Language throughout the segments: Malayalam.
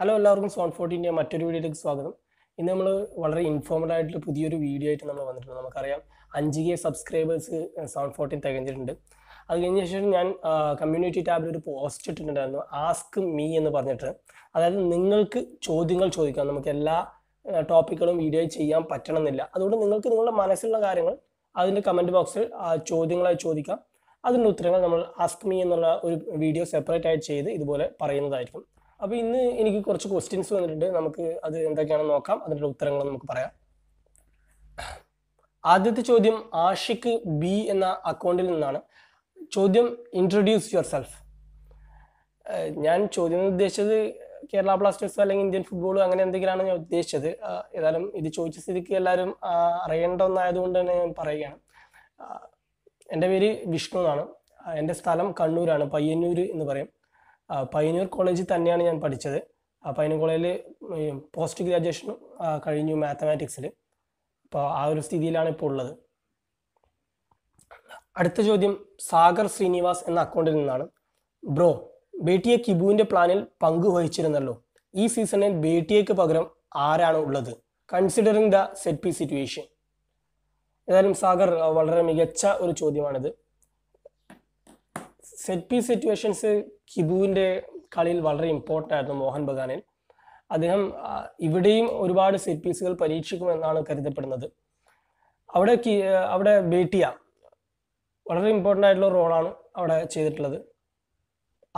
ഹലോ എല്ലാവർക്കും സോൺ ഫോർട്ടീൻ്റെ മറ്റൊരു വീഡിയോയിലേക്ക് സ്വാഗതം ഇന്ന് നമ്മൾ വളരെ ഇൻഫോർമൽ ആയിട്ടുള്ള പുതിയൊരു വീഡിയോ ആയിട്ട് നമ്മൾ വന്നിട്ടുണ്ട് നമുക്കറിയാം അഞ്ച് കെ സബ്സ്ക്രൈബേഴ്സ് സോൺ ഫോർട്ടീൻ തികഞ്ഞിട്ടുണ്ട് അത് കഴിഞ്ഞ ശേഷം ഞാൻ കമ്മ്യൂണിറ്റി ടാബിൽ ഒരു പോസ്റ്റ് ഇട്ടിട്ടുണ്ടായിരുന്നു ആസ്ക് മീ എന്ന് പറഞ്ഞിട്ട് അതായത് നിങ്ങൾക്ക് ചോദ്യങ്ങൾ ചോദിക്കാം നമുക്ക് എല്ലാ ടോപ്പിക്കുകളും വീഡിയോ ചെയ്യാൻ പറ്റണമെന്നില്ല അതുകൊണ്ട് നിങ്ങൾക്ക് നിങ്ങളുടെ മനസ്സിലുള്ള കാര്യങ്ങൾ അതിൻ്റെ കമൻറ്റ് ബോക്സിൽ ചോദ്യങ്ങളായി ചോദിക്കാം അതിൻ്റെ ഉത്തരങ്ങൾ നമ്മൾ ആസ്ക് മീ എന്നുള്ള ഒരു വീഡിയോ സെപ്പറേറ്റ് ആയിട്ട് ചെയ്ത് ഇതുപോലെ പറയുന്നതായിരിക്കും അപ്പോൾ ഇന്ന് എനിക്ക് കുറച്ച് ക്വസ്റ്റ്യൻസ് വന്നിട്ടുണ്ട് നമുക്ക് അത് എന്തൊക്കെയാണെന്ന് നോക്കാം അതിന്റെ ഉത്തരങ്ങൾ നമുക്ക് പറയാം ആദ്യത്തെ ചോദ്യം ആഷിക്ക് ബി എന്ന അക്കൗണ്ടിൽ നിന്നാണ് ചോദ്യം ഇൻട്രൊഡ്യൂസ് യുവർ സെൽഫ് ഞാൻ ചോദ്യം ഉദ്ദേശിച്ചത് കേരള ബ്ലാസ്റ്റേഴ്സ് അല്ലെങ്കിൽ ഇന്ത്യൻ ഫുട്ബോൾ അങ്ങനെ എന്തെങ്കിലുമാണ് ഞാൻ ഉദ്ദേശിച്ചത് ഏതായാലും ഇത് ചോദിച്ച സ്ഥിതിക്ക് എല്ലാവരും അറിയേണ്ട ഒന്നായതുകൊണ്ട് തന്നെ ഞാൻ പറയുകയാണ് എൻ്റെ പേര് വിഷ്ണു എന്നാണ് എൻ്റെ സ്ഥലം കണ്ണൂരാണ് പയ്യന്നൂർ എന്ന് പറയും പൈനൂർ കോളേജിൽ തന്നെയാണ് ഞാൻ പഠിച്ചത് പൈനൂർ കോളേജിൽ പോസ്റ്റ് ഗ്രാജുവേഷൻ കഴിഞ്ഞു മാത്തമാറ്റിക്സിൽ അപ്പോൾ ആ ഒരു സ്ഥിതിയിലാണ് ഇപ്പോൾ ഉള്ളത് അടുത്ത ചോദ്യം സാഗർ ശ്രീനിവാസ് എന്ന അക്കൗണ്ടിൽ നിന്നാണ് ബ്രോ എ കിബുവിൻ്റെ പ്ലാനിൽ വഹിച്ചിരുന്നല്ലോ ഈ സീസണിൽ എക്ക് പകരം ആരാണ് ഉള്ളത് considering the set piece situation ഏതായാലും സാഗർ വളരെ മികച്ച ഒരു ചോദ്യമാണിത് സെറ്റ് പി സിറ്റുവേഷൻസ് കിബുവിൻ്റെ കളിയിൽ വളരെ ഇമ്പോർട്ടൻ്റ് ആയിരുന്നു മോഹൻ ബഗാനിൽ അദ്ദേഹം ഇവിടെയും ഒരുപാട് സെറ്റ് പീസുകൾ പരീക്ഷിക്കുമെന്നാണ് കരുതപ്പെടുന്നത് അവിടെ അവിടെ ബേട്ടിയ വളരെ ഇമ്പോർട്ടൻ്റ് ആയിട്ടുള്ള റോളാണ് അവിടെ ചെയ്തിട്ടുള്ളത്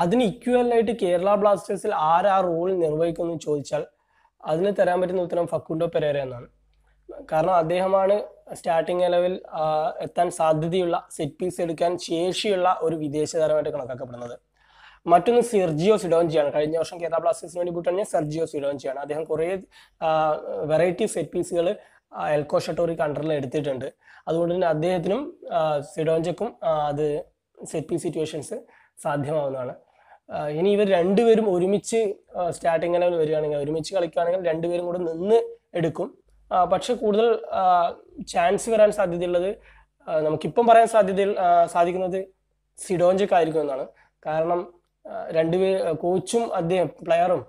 അതിന് ഇക്വലായിട്ട് കേരള ബ്ലാസ്റ്റേഴ്സിൽ ആരാ റോൾ നിർവഹിക്കുന്നു ചോദിച്ചാൽ അതിന് തരാൻ പറ്റുന്ന ഉത്തരം ഫക്കുണ്ടോ പെരേര എന്നാണ് കാരണം അദ്ദേഹമാണ് സ്റ്റാർട്ടിംഗ് ലെവൽ എത്താൻ സാധ്യതയുള്ള സെറ്റ് പീസ് എടുക്കാൻ ശേഷിയുള്ള ഒരു വിദേശ താരമായിട്ട് കണക്കാക്കപ്പെടുന്നത് മറ്റൊന്ന് സെർജിയോ സിഡോഞ്ചിയാണ് കഴിഞ്ഞ വർഷം കേരള ബ്ലാസ്റ്റേഴ്സിന് വേണ്ടി പോയിട്ടാണ് സെർജിയോ സിഡോഞ്ചിയാണ് അദ്ദേഹം കുറേ വെറൈറ്റി സെറ്റ് പീസുകൾ എൽക്കോ ഷട്ടോറി അണ്ടറിൽ എടുത്തിട്ടുണ്ട് അതുകൊണ്ട് തന്നെ അദ്ദേഹത്തിനും സിഡോഞ്ചക്കും അത് സെറ്റ് പീസ് സിറ്റുവേഷൻസ് സാധ്യമാവുന്നതാണ് ഇനി ഇവർ രണ്ടുപേരും ഒരുമിച്ച് സ്റ്റാർട്ടിംഗ് ലെവൽ വരികയാണെങ്കിൽ ഒരുമിച്ച് കളിക്കുകയാണെങ്കിൽ രണ്ടുപേരും കൂടെ നിന്ന് എടുക്കും പക്ഷെ കൂടുതൽ ചാൻസ് വരാൻ സാധ്യതയുള്ളത് നമുക്കിപ്പം പറയാൻ സാധ്യത സാധിക്കുന്നത് സിഡോഞ്ചക്കായിരിക്കും എന്നാണ് കാരണം രണ്ടുപേർ കോച്ചും അദ്ദേഹം പ്ലെയറും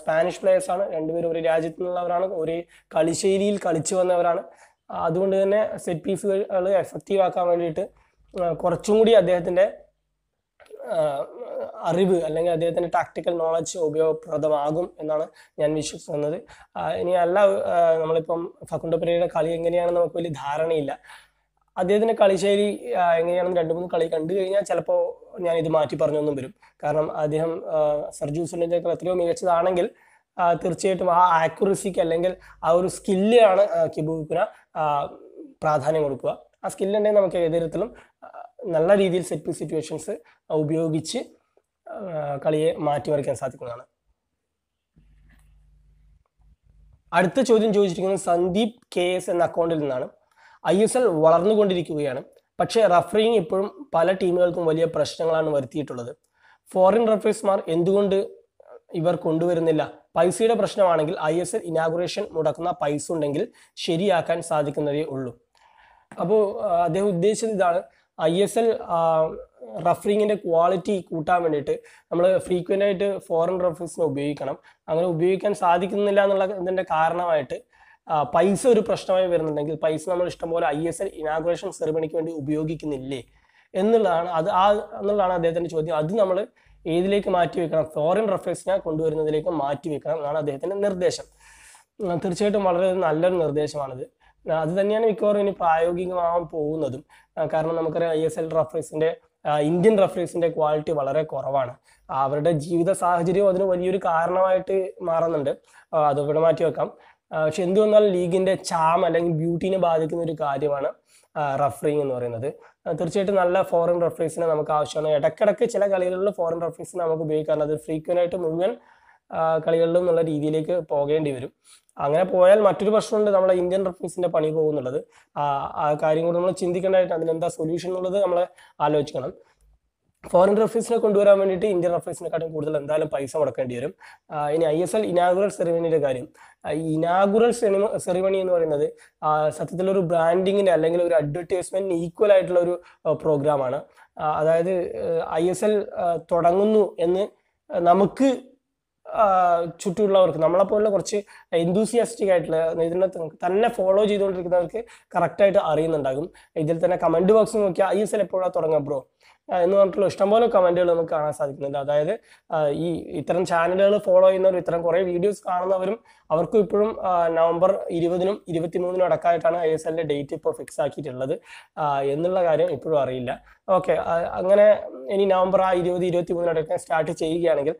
സ്പാനിഷ് പ്ലെയേഴ്സ് ആണ് രണ്ടുപേരും ഒരു രാജ്യത്തു നിന്നുള്ളവരാണ് ഒരേ കളിശൈലിയിൽ കളിച്ചു വന്നവരാണ് അതുകൊണ്ട് തന്നെ സെറ്റ് പീസുകൾ എഫക്റ്റീവ് ആക്കാൻ വേണ്ടിയിട്ട് കുറച്ചും കൂടി അദ്ദേഹത്തിൻ്റെ അറിവ് അല്ലെങ്കിൽ അദ്ദേഹത്തിൻ്റെ ടാക്ടിക്കൽ നോളജ് ഉപയോഗപ്രദമാകും എന്നാണ് ഞാൻ വിശ്വസിക്കുന്നത് ഇനി അല്ല നമ്മളിപ്പം ഫക്കുണ്ടോ കളി എങ്ങനെയാണെന്ന് നമുക്ക് വലിയ ധാരണയില്ല അദ്ദേഹത്തിന്റെ കളിശൈലി എങ്ങനെയാണെന്ന് രണ്ടു മൂന്ന് കളി കണ്ടു കഴിഞ്ഞാൽ ചിലപ്പോൾ ഞാൻ ഇത് മാറ്റി പറഞ്ഞൊന്നും വരും കാരണം അദ്ദേഹം സർജു സുനിലേക്കാൾ എത്രയോ മികച്ചതാണെങ്കിൽ തീർച്ചയായിട്ടും ആ ആക്യുറസിക്ക് അല്ലെങ്കിൽ ആ ഒരു സ്കില്ലാണ് കിബുക്കുന പ്രാധാന്യം കൊടുക്കുക ആ സ്കില്ലുണ്ടെങ്കിൽ നമുക്ക് ഏതെങ്കിലും നല്ല രീതിയിൽ സെറ്റ് സിറ്റുവേഷൻസ് ഉപയോഗിച്ച് കളിയെ മാറ്റിമറിക്കാൻ സാധിക്കുന്നതാണ് അടുത്ത ചോദ്യം ചോദിച്ചിരിക്കുന്നത് സന്ദീപ് കെ എസ് എന്ന അക്കൗണ്ടിൽ നിന്നാണ് ഐ എസ് എൽ വളർന്നുകൊണ്ടിരിക്കുകയാണ് പക്ഷേ റഫറിങ് ഇപ്പോഴും പല ടീമുകൾക്കും വലിയ പ്രശ്നങ്ങളാണ് വരുത്തിയിട്ടുള്ളത് ഫോറിൻ റഫറീസ്മാർ എന്തുകൊണ്ട് ഇവർ കൊണ്ടുവരുന്നില്ല പൈസയുടെ പ്രശ്നമാണെങ്കിൽ ഐ എസ് എൽ ഇനാഗുറേഷൻ മുടക്കുന്ന പൈസ ഉണ്ടെങ്കിൽ ശരിയാക്കാൻ സാധിക്കുന്നതേ ഉള്ളൂ അപ്പോൾ അദ്ദേഹം ഉദ്ദേശിച്ചത് ഇതാണ് ഐ എസ് എൽ റഫറിങ്ങിൻ്റെ ക്വാളിറ്റി കൂട്ടാൻ വേണ്ടിയിട്ട് നമ്മൾ ഫ്രീക്വൻ്റ് ആയിട്ട് ഫോറിൻ റഫറീസിനെ ഉപയോഗിക്കണം അങ്ങനെ ഉപയോഗിക്കാൻ സാധിക്കുന്നില്ല എന്നുള്ള ഇതിൻ്റെ കാരണമായിട്ട് പൈസ ഒരു പ്രശ്നമായി വരുന്നുണ്ടെങ്കിൽ പൈസ നമ്മൾ ഇഷ്ടംപോലെ ഐ എസ് എൽ ഇനാഗുറേഷൻ സെറിമണിക്ക് വേണ്ടി ഉപയോഗിക്കുന്നില്ലേ എന്നുള്ളതാണ് അത് ആ എന്നുള്ളതാണ് അദ്ദേഹത്തിന്റെ ചോദ്യം അത് നമ്മൾ ഏതിലേക്ക് മാറ്റി വെക്കണം ഫോറിൻ റഫേഴ്സിനെ കൊണ്ടുവരുന്നതിലേക്ക് മാറ്റി വെക്കണം എന്നാണ് അദ്ദേഹത്തിന്റെ നിർദ്ദേശം തീർച്ചയായിട്ടും വളരെ നല്ലൊരു നിർദ്ദേശമാണിത് അത് തന്നെയാണ് മിക്കവാറും ഇനി പ്രായോഗികമാവാൻ പോകുന്നതും കാരണം നമുക്കറിയാം ഐ എസ് എൽ റഫേഴ്സിന്റെ ഇന്ത്യൻ റഫറീസിന്റെ ക്വാളിറ്റി വളരെ കുറവാണ് അവരുടെ ജീവിത സാഹചര്യവും അതിന് വലിയൊരു കാരണമായിട്ട് മാറുന്നുണ്ട് അത് ഇവിടെ മാറ്റി വെക്കാം പക്ഷെ എന്ത് വന്നാലും ലീഗിന്റെ ചാം അല്ലെങ്കിൽ ബ്യൂട്ടീനെ ബാധിക്കുന്ന ഒരു കാര്യമാണ് റഫറിങ് എന്ന് പറയുന്നത് തീർച്ചയായിട്ടും നല്ല ഫോറിൻ റഫറീസിനെ നമുക്ക് ആവശ്യമാണ് ഇടക്കിടക്ക് ചില കളികളിൽ ഫോറിൻ റഫറീസിനെ നമുക്ക് ഉപയോഗിക്കാൻ അത് ഫ്രീക്വൻ്റ് ആയിട്ട് മുഴുവൻ കളികളിലും എന്നുള്ള രീതിയിലേക്ക് പോകേണ്ടി വരും അങ്ങനെ പോയാൽ മറ്റൊരു പ്രശ്നമുണ്ട് നമ്മളെ ഇന്ത്യൻ റഫറീസിന്റെ പണി പോകുന്നുള്ളത് ആ കാര്യം കൂടെ നമ്മൾ ചിന്തിക്കേണ്ടതായിട്ട് അതിനെന്താ സൊല്യൂഷൻ എന്നുള്ളത് നമ്മൾ ആലോചിക്കണം ഫോറിൻ റഫേഴ്സിനെ കൊണ്ടുവരാൻ വേണ്ടിയിട്ട് ഇന്ത്യൻ റഫേഴ്സിനെക്കാട്ടും കൂടുതൽ എന്തായാലും പൈസ മുടക്കേണ്ടി വരും ഇനി ഐ എസ് എൽ ഇനാഗുറൽ സെറിമണിയുടെ കാര്യം ഇനാഗുറൽ സെറിമ സെറിമണി എന്ന് പറയുന്നത് സത്യത്തിൽ ഒരു ബ്രാൻഡിങ്ങിന് അല്ലെങ്കിൽ ഒരു അഡ്വർടൈസ്മെന്റിന് ഈക്വൽ ആയിട്ടുള്ള ഒരു പ്രോഗ്രാമാണ് അതായത് ഐ എസ് എൽ തുടങ്ങുന്നു എന്ന് നമുക്ക് ചുറ്റുമുള്ളവർക്ക് നമ്മളെപ്പോലുള്ള കുറച്ച് എന്തൂസിയാസ്റ്റിക് ആയിട്ടുള്ള ഇതിനെ തന്നെ ഫോളോ ചെയ്തുകൊണ്ടിരിക്കുന്നവർക്ക് കറക്റ്റായിട്ട് അറിയുന്നുണ്ടാകും ഇതിൽ തന്നെ കമൻറ്റ് ബോക്സ് നോക്കിയാൽ ഐ എസ് എൽ എപ്പോഴാണ് തുടങ്ങുക ബ്രോ എന്ന് പറഞ്ഞിട്ടുള്ള ഇഷ്ടംപോലെ കമന്റുകൾ നമുക്ക് കാണാൻ സാധിക്കുന്നുണ്ട് അതായത് ഈ ഇത്തരം ചാനലുകൾ ഫോളോ ചെയ്യുന്നവരും ഇത്തരം കുറേ വീഡിയോസ് കാണുന്നവരും അവർക്കും ഇപ്പോഴും നവംബർ ഇരുപതിനും ഇരുപത്തിമൂന്നിനും അടക്കമായിട്ടാണ് ഐ എസ് എല്ലിൻ്റെ ഡേറ്റ് ഇപ്പോൾ ഫിക്സ് ആക്കിയിട്ടുള്ളത് എന്നുള്ള കാര്യം ഇപ്പോഴും അറിയില്ല ഓക്കെ അങ്ങനെ ഇനി നവംബർ ആ ഇരുപത് ഇരുപത്തി മൂന്നിനടക്കം സ്റ്റാർട്ട് ചെയ്യുകയാണെങ്കിൽ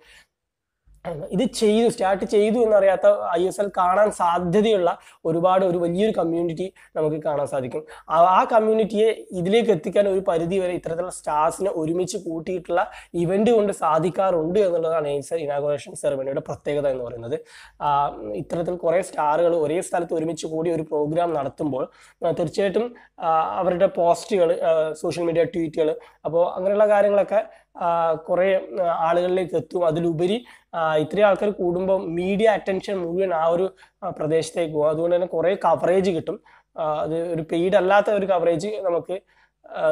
ഇത് ചെയ്തു സ്റ്റാർട്ട് ചെയ്തു എന്നറിയാത്ത ഐ എസ് എൽ കാണാൻ സാധ്യതയുള്ള ഒരുപാട് ഒരു വലിയൊരു കമ്മ്യൂണിറ്റി നമുക്ക് കാണാൻ സാധിക്കും ആ കമ്മ്യൂണിറ്റിയെ ഇതിലേക്ക് എത്തിക്കാൻ ഒരു പരിധി വരെ ഇത്തരത്തിലുള്ള സ്റ്റാർസിനെ ഒരുമിച്ച് കൂട്ടിയിട്ടുള്ള ഇവന്റ് കൊണ്ട് സാധിക്കാറുണ്ട് എന്നുള്ളതാണ് ഐ എസ് എൽ ഇനാഗുറേഷൻ സെറമണിയുടെ പ്രത്യേകത എന്ന് പറയുന്നത് ഇത്തരത്തിൽ കുറേ സ്റ്റാറുകൾ ഒരേ സ്ഥലത്ത് ഒരുമിച്ച് കൂടി ഒരു പ്രോഗ്രാം നടത്തുമ്പോൾ തീർച്ചയായിട്ടും അവരുടെ പോസ്റ്റുകൾ സോഷ്യൽ മീഡിയ ട്വീറ്റുകൾ അപ്പോൾ അങ്ങനെയുള്ള കാര്യങ്ങളൊക്കെ കുറേ ആളുകളിലേക്ക് എത്തും അതിലുപരി ഇത്രയും ആൾക്കാർ കൂടുമ്പോൾ മീഡിയ അറ്റൻഷൻ മുഴുവൻ ആ ഒരു പ്രദേശത്തേക്ക് പോകും അതുകൊണ്ട് തന്നെ കുറേ കവറേജ് കിട്ടും അത് ഒരു പെയ്ഡ് അല്ലാത്ത ഒരു കവറേജ് നമുക്ക്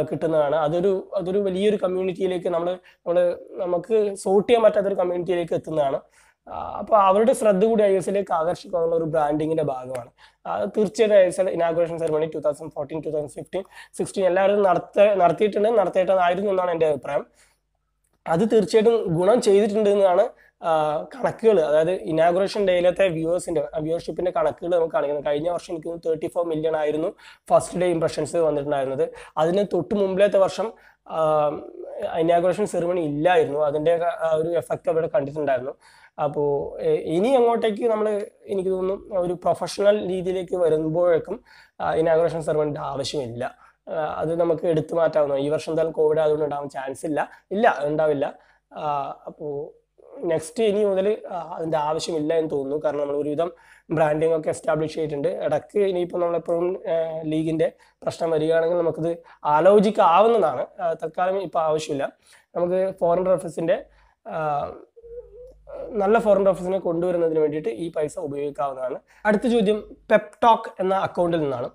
കിട്ടുന്നതാണ് അതൊരു അതൊരു വലിയൊരു കമ്മ്യൂണിറ്റിയിലേക്ക് നമ്മൾ നമ്മൾ നമുക്ക് സോർട്ട് ചെയ്യാൻ പറ്റാത്തൊരു കമ്മ്യൂണിറ്റിയിലേക്ക് എത്തുന്നതാണ് അപ്പോൾ അവരുടെ ശ്രദ്ധ കൂടി ഐ എസ് എല്ലേക്ക് ആകർഷിക്കാനുള്ള ഒരു ബ്രാൻഡിങ്ങിന്റെ ഭാഗമാണ് തീർച്ചയായിട്ടും I S L inauguration ceremony two thousand fourteen two thousand fifteen sixteen എല്ലാവരും നടത്ത നടത്തിയിട്ടുണ്ട് നടത്തിയിട്ടതായിരുന്നു എന്നാണ് എൻ്റെ അഭിപ്രായം അത് തീർച്ചയായിട്ടും ഗുണം ചെയ്തിട്ടുണ്ട് എന്നാണ് കണക്കുകൾ അതായത് ഇനാഗുറേഷൻ ഡേയിലത്തെ വ്യൂവേഴ്സിന്റെ വ്യൂവർഷിപ്പിന്റെ കണക്കുകൾ നമുക്ക് കാണിക്കുന്നത് കഴിഞ്ഞ വർഷം എനിക്ക് തേർട്ടി ഫോർ മില്യൺ ആയിരുന്നു ഫസ്റ്റ് ഡേ ഇംപ്രഷൻസ് വന്നിട്ടുണ്ടായിരുന്നത് അതിന് തൊട്ട് മുമ്പിലത്തെ വർഷം ഇനാഗുറേഷൻ സെറിമണി ഇല്ലായിരുന്നു അതിന്റെ ഒരു എഫക്റ്റ് അവിടെ കണ്ടിട്ടുണ്ടായിരുന്നു അപ്പോൾ ഇനി അങ്ങോട്ടേക്ക് നമ്മൾ എനിക്ക് തോന്നുന്നു ഒരു പ്രൊഫഷണൽ രീതിയിലേക്ക് വരുമ്പോഴേക്കും ഇനാഗുറേഷൻ സെറിമണിയുടെ ആവശ്യമില്ല അത് നമുക്ക് എടുത്തു മാറ്റാവുന്ന ഈ വർഷം എന്തായാലും കോവിഡ് ആയതുകൊണ്ട് ഉണ്ടാവാൻ ചാൻസ് ഇല്ല ഇല്ല ഉണ്ടാവില്ല അപ്പോൾ നെക്സ്റ്റ് ഇനി മുതൽ അതിൻ്റെ ആവശ്യമില്ല എന്ന് തോന്നുന്നു കാരണം നമ്മൾ ഒരുവിധം ബ്രാൻഡിംഗ് ഒക്കെ എസ്റ്റാബ്ലിഷ് ചെയ്തിട്ടുണ്ട് ഇടയ്ക്ക് ഇനിയിപ്പോൾ നമ്മളെപ്പോഴും ലീഗിൻ്റെ പ്രശ്നം വരികയാണെങ്കിൽ നമുക്കിത് ആലോചിക്കാവുന്നതാണ് തൽക്കാലം ഇപ്പോൾ ആവശ്യമില്ല നമുക്ക് ഫോറിൻ റഫീസിൻ്റെ നല്ല ഫോറിൻ റഫീസിനെ കൊണ്ടുവരുന്നതിന് വേണ്ടിയിട്ട് ഈ പൈസ ഉപയോഗിക്കാവുന്നതാണ് അടുത്ത ചോദ്യം പെപ്ടോക്ക് എന്ന അക്കൗണ്ടിൽ നിന്നാണ്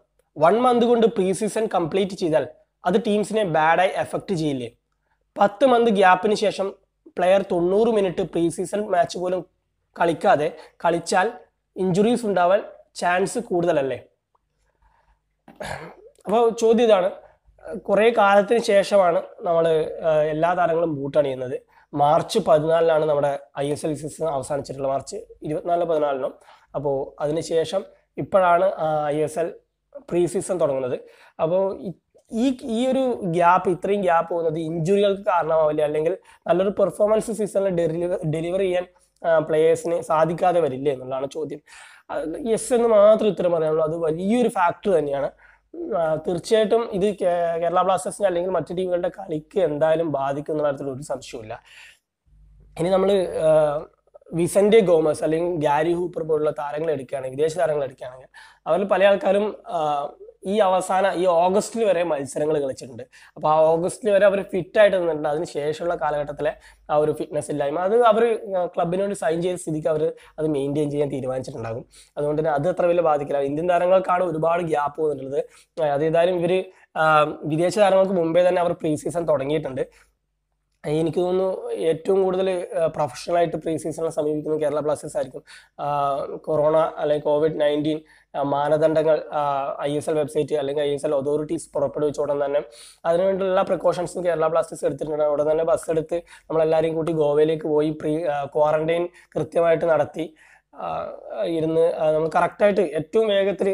വൺ മന്ത് കൊണ്ട് പ്രീ സീസൺ കംപ്ലീറ്റ് ചെയ്താൽ അത് ടീംസിനെ ബാഡായി എഫക്റ്റ് ചെയ്യില്ലേ പത്ത് മന്ത് ഗ്യാപ്പിന് ശേഷം പ്ലെയർ തൊണ്ണൂറ് മിനിറ്റ് പ്രീ സീസൺ മാച്ച് പോലും കളിക്കാതെ കളിച്ചാൽ ഇഞ്ചുറീസ് ഉണ്ടാവാൻ ചാൻസ് കൂടുതലല്ലേ അപ്പോൾ ചോദ്യം ഇതാണ് കുറേ കാലത്തിന് ശേഷമാണ് നമ്മൾ എല്ലാ താരങ്ങളും ബൂട്ടണിയുന്നത് മാർച്ച് പതിനാലിനാണ് നമ്മുടെ ഐ എസ് എൽ സീസൺ അവസാനിച്ചിട്ടുള്ളത് മാർച്ച് ഇരുപത്തിനാല് പതിനാലിനും അപ്പോൾ അതിനുശേഷം ഇപ്പോഴാണ് I S L pre season തുടങ്ങുന്നത് അപ്പോൾ ഈ ഈ ഒരു ഗ്യാപ്പ് ഇത്രയും ഗ്യാപ്പ് പോകുന്നത് ഇഞ്ചുറികൾക്ക് കാരണമാവില്ല അല്ലെങ്കിൽ നല്ലൊരു പെർഫോമൻസ് സീസണിൽ ഡെലിവർ ഡെലിവർ ചെയ്യാൻ പ്ലേയേഴ്സിന് സാധിക്കാതെ വരില്ലേ എന്നുള്ളതാണ് ചോദ്യം യെസ് എന്ന് മാത്രം ഉത്തരം പറയാനുള്ളൂ അത് വലിയൊരു ഫാക്ടർ തന്നെയാണ് തീർച്ചയായിട്ടും ഇത് കേരള ബ്ലാസ്റ്റേഴ്സിനെ അല്ലെങ്കിൽ മറ്റു ടീമുകളുടെ കളിക്ക് എന്തായാലും ബാധിക്കും എന്നുള്ള കാര്യത്തിൽ ഒരു സംശയമില്ല ഇനി നമ്മൾ വിസന്റെ ഗോമസ് അല്ലെങ്കിൽ ഗാരി ഹൂപ്പർ പോലുള്ള താരങ്ങൾ എടുക്കുകയാണെങ്കിൽ വിദേശ താരങ്ങൾ എടുക്കുകയാണെങ്കിൽ അവരിൽ പല ആൾക്കാരും ഈ അവസാന ഈ ഓഗസ്റ്റിൽ വരെ മത്സരങ്ങൾ കളിച്ചിട്ടുണ്ട് അപ്പോൾ ആ ഓഗസ്റ്റിൽ വരെ അവർ ഫിറ്റ് ആയിട്ട് നിന്നിട്ടുണ്ട് അതിന് ശേഷമുള്ള കാലഘട്ടത്തിലെ ആ ഒരു ഫിറ്റ്നസ് ഇല്ലായ്മ അത് അവർ ക്ലബിന് വേണ്ടി സൈൻ ചെയ്ത സ്ഥിതിക്ക് അവർ അത് മെയിൻറ്റെയിൻ ചെയ്യാൻ തീരുമാനിച്ചിട്ടുണ്ടാകും അതുകൊണ്ട് തന്നെ അത് അത്ര വലിയ ബാധിക്കില്ല ഇന്ത്യൻ താരങ്ങൾക്കാണ് ഒരുപാട് ഗ്യാപ്പ് വന്നിട്ടുള്ളത് അത് ഏതായാലും ഇവർ വിദേശ താരങ്ങൾക്ക് മുമ്പേ തന്നെ അവർ പ്രീ സീസൺ തുടങ്ങിയിട്ടുണ്ട് എനിക്ക് തോന്നുന്നു ഏറ്റവും കൂടുതൽ പ്രൊഫഷണലായിട്ട് പ്രീ സീസണിനെ സമീപിക്കുന്ന കേരള ബ്ലാസ്റ്റേഴ്സ് ആയിരിക്കും കൊറോണ അല്ലെങ്കിൽ കോവിഡ് നയൻറ്റീൻ മാനദണ്ഡങ്ങൾ ഐ എസ് എൽ വെബ്സൈറ്റ് അല്ലെങ്കിൽ ഐ എസ് എൽ അതോറിറ്റീസ് പുറപ്പെടുവിച്ച ഉടൻ തന്നെ അതിനുവേണ്ടിയുള്ള പ്രിക്കോഷൻസും കേരള ബ്ലാസ്റ്റേഴ്സ് എടുത്തിട്ടുണ്ട് ഉടൻ തന്നെ ബസ് എടുത്ത് നമ്മളെല്ലാവരെയും കൂട്ടി ഗോവയിലേക്ക് പോയി പ്രീ ക്വാറന്റൈൻ കൃത്യമായിട്ട് നടത്തി ഇരുന്ന് നമ്മൾ കറക്റ്റായിട്ട് ഏറ്റവും വേഗത്തിൽ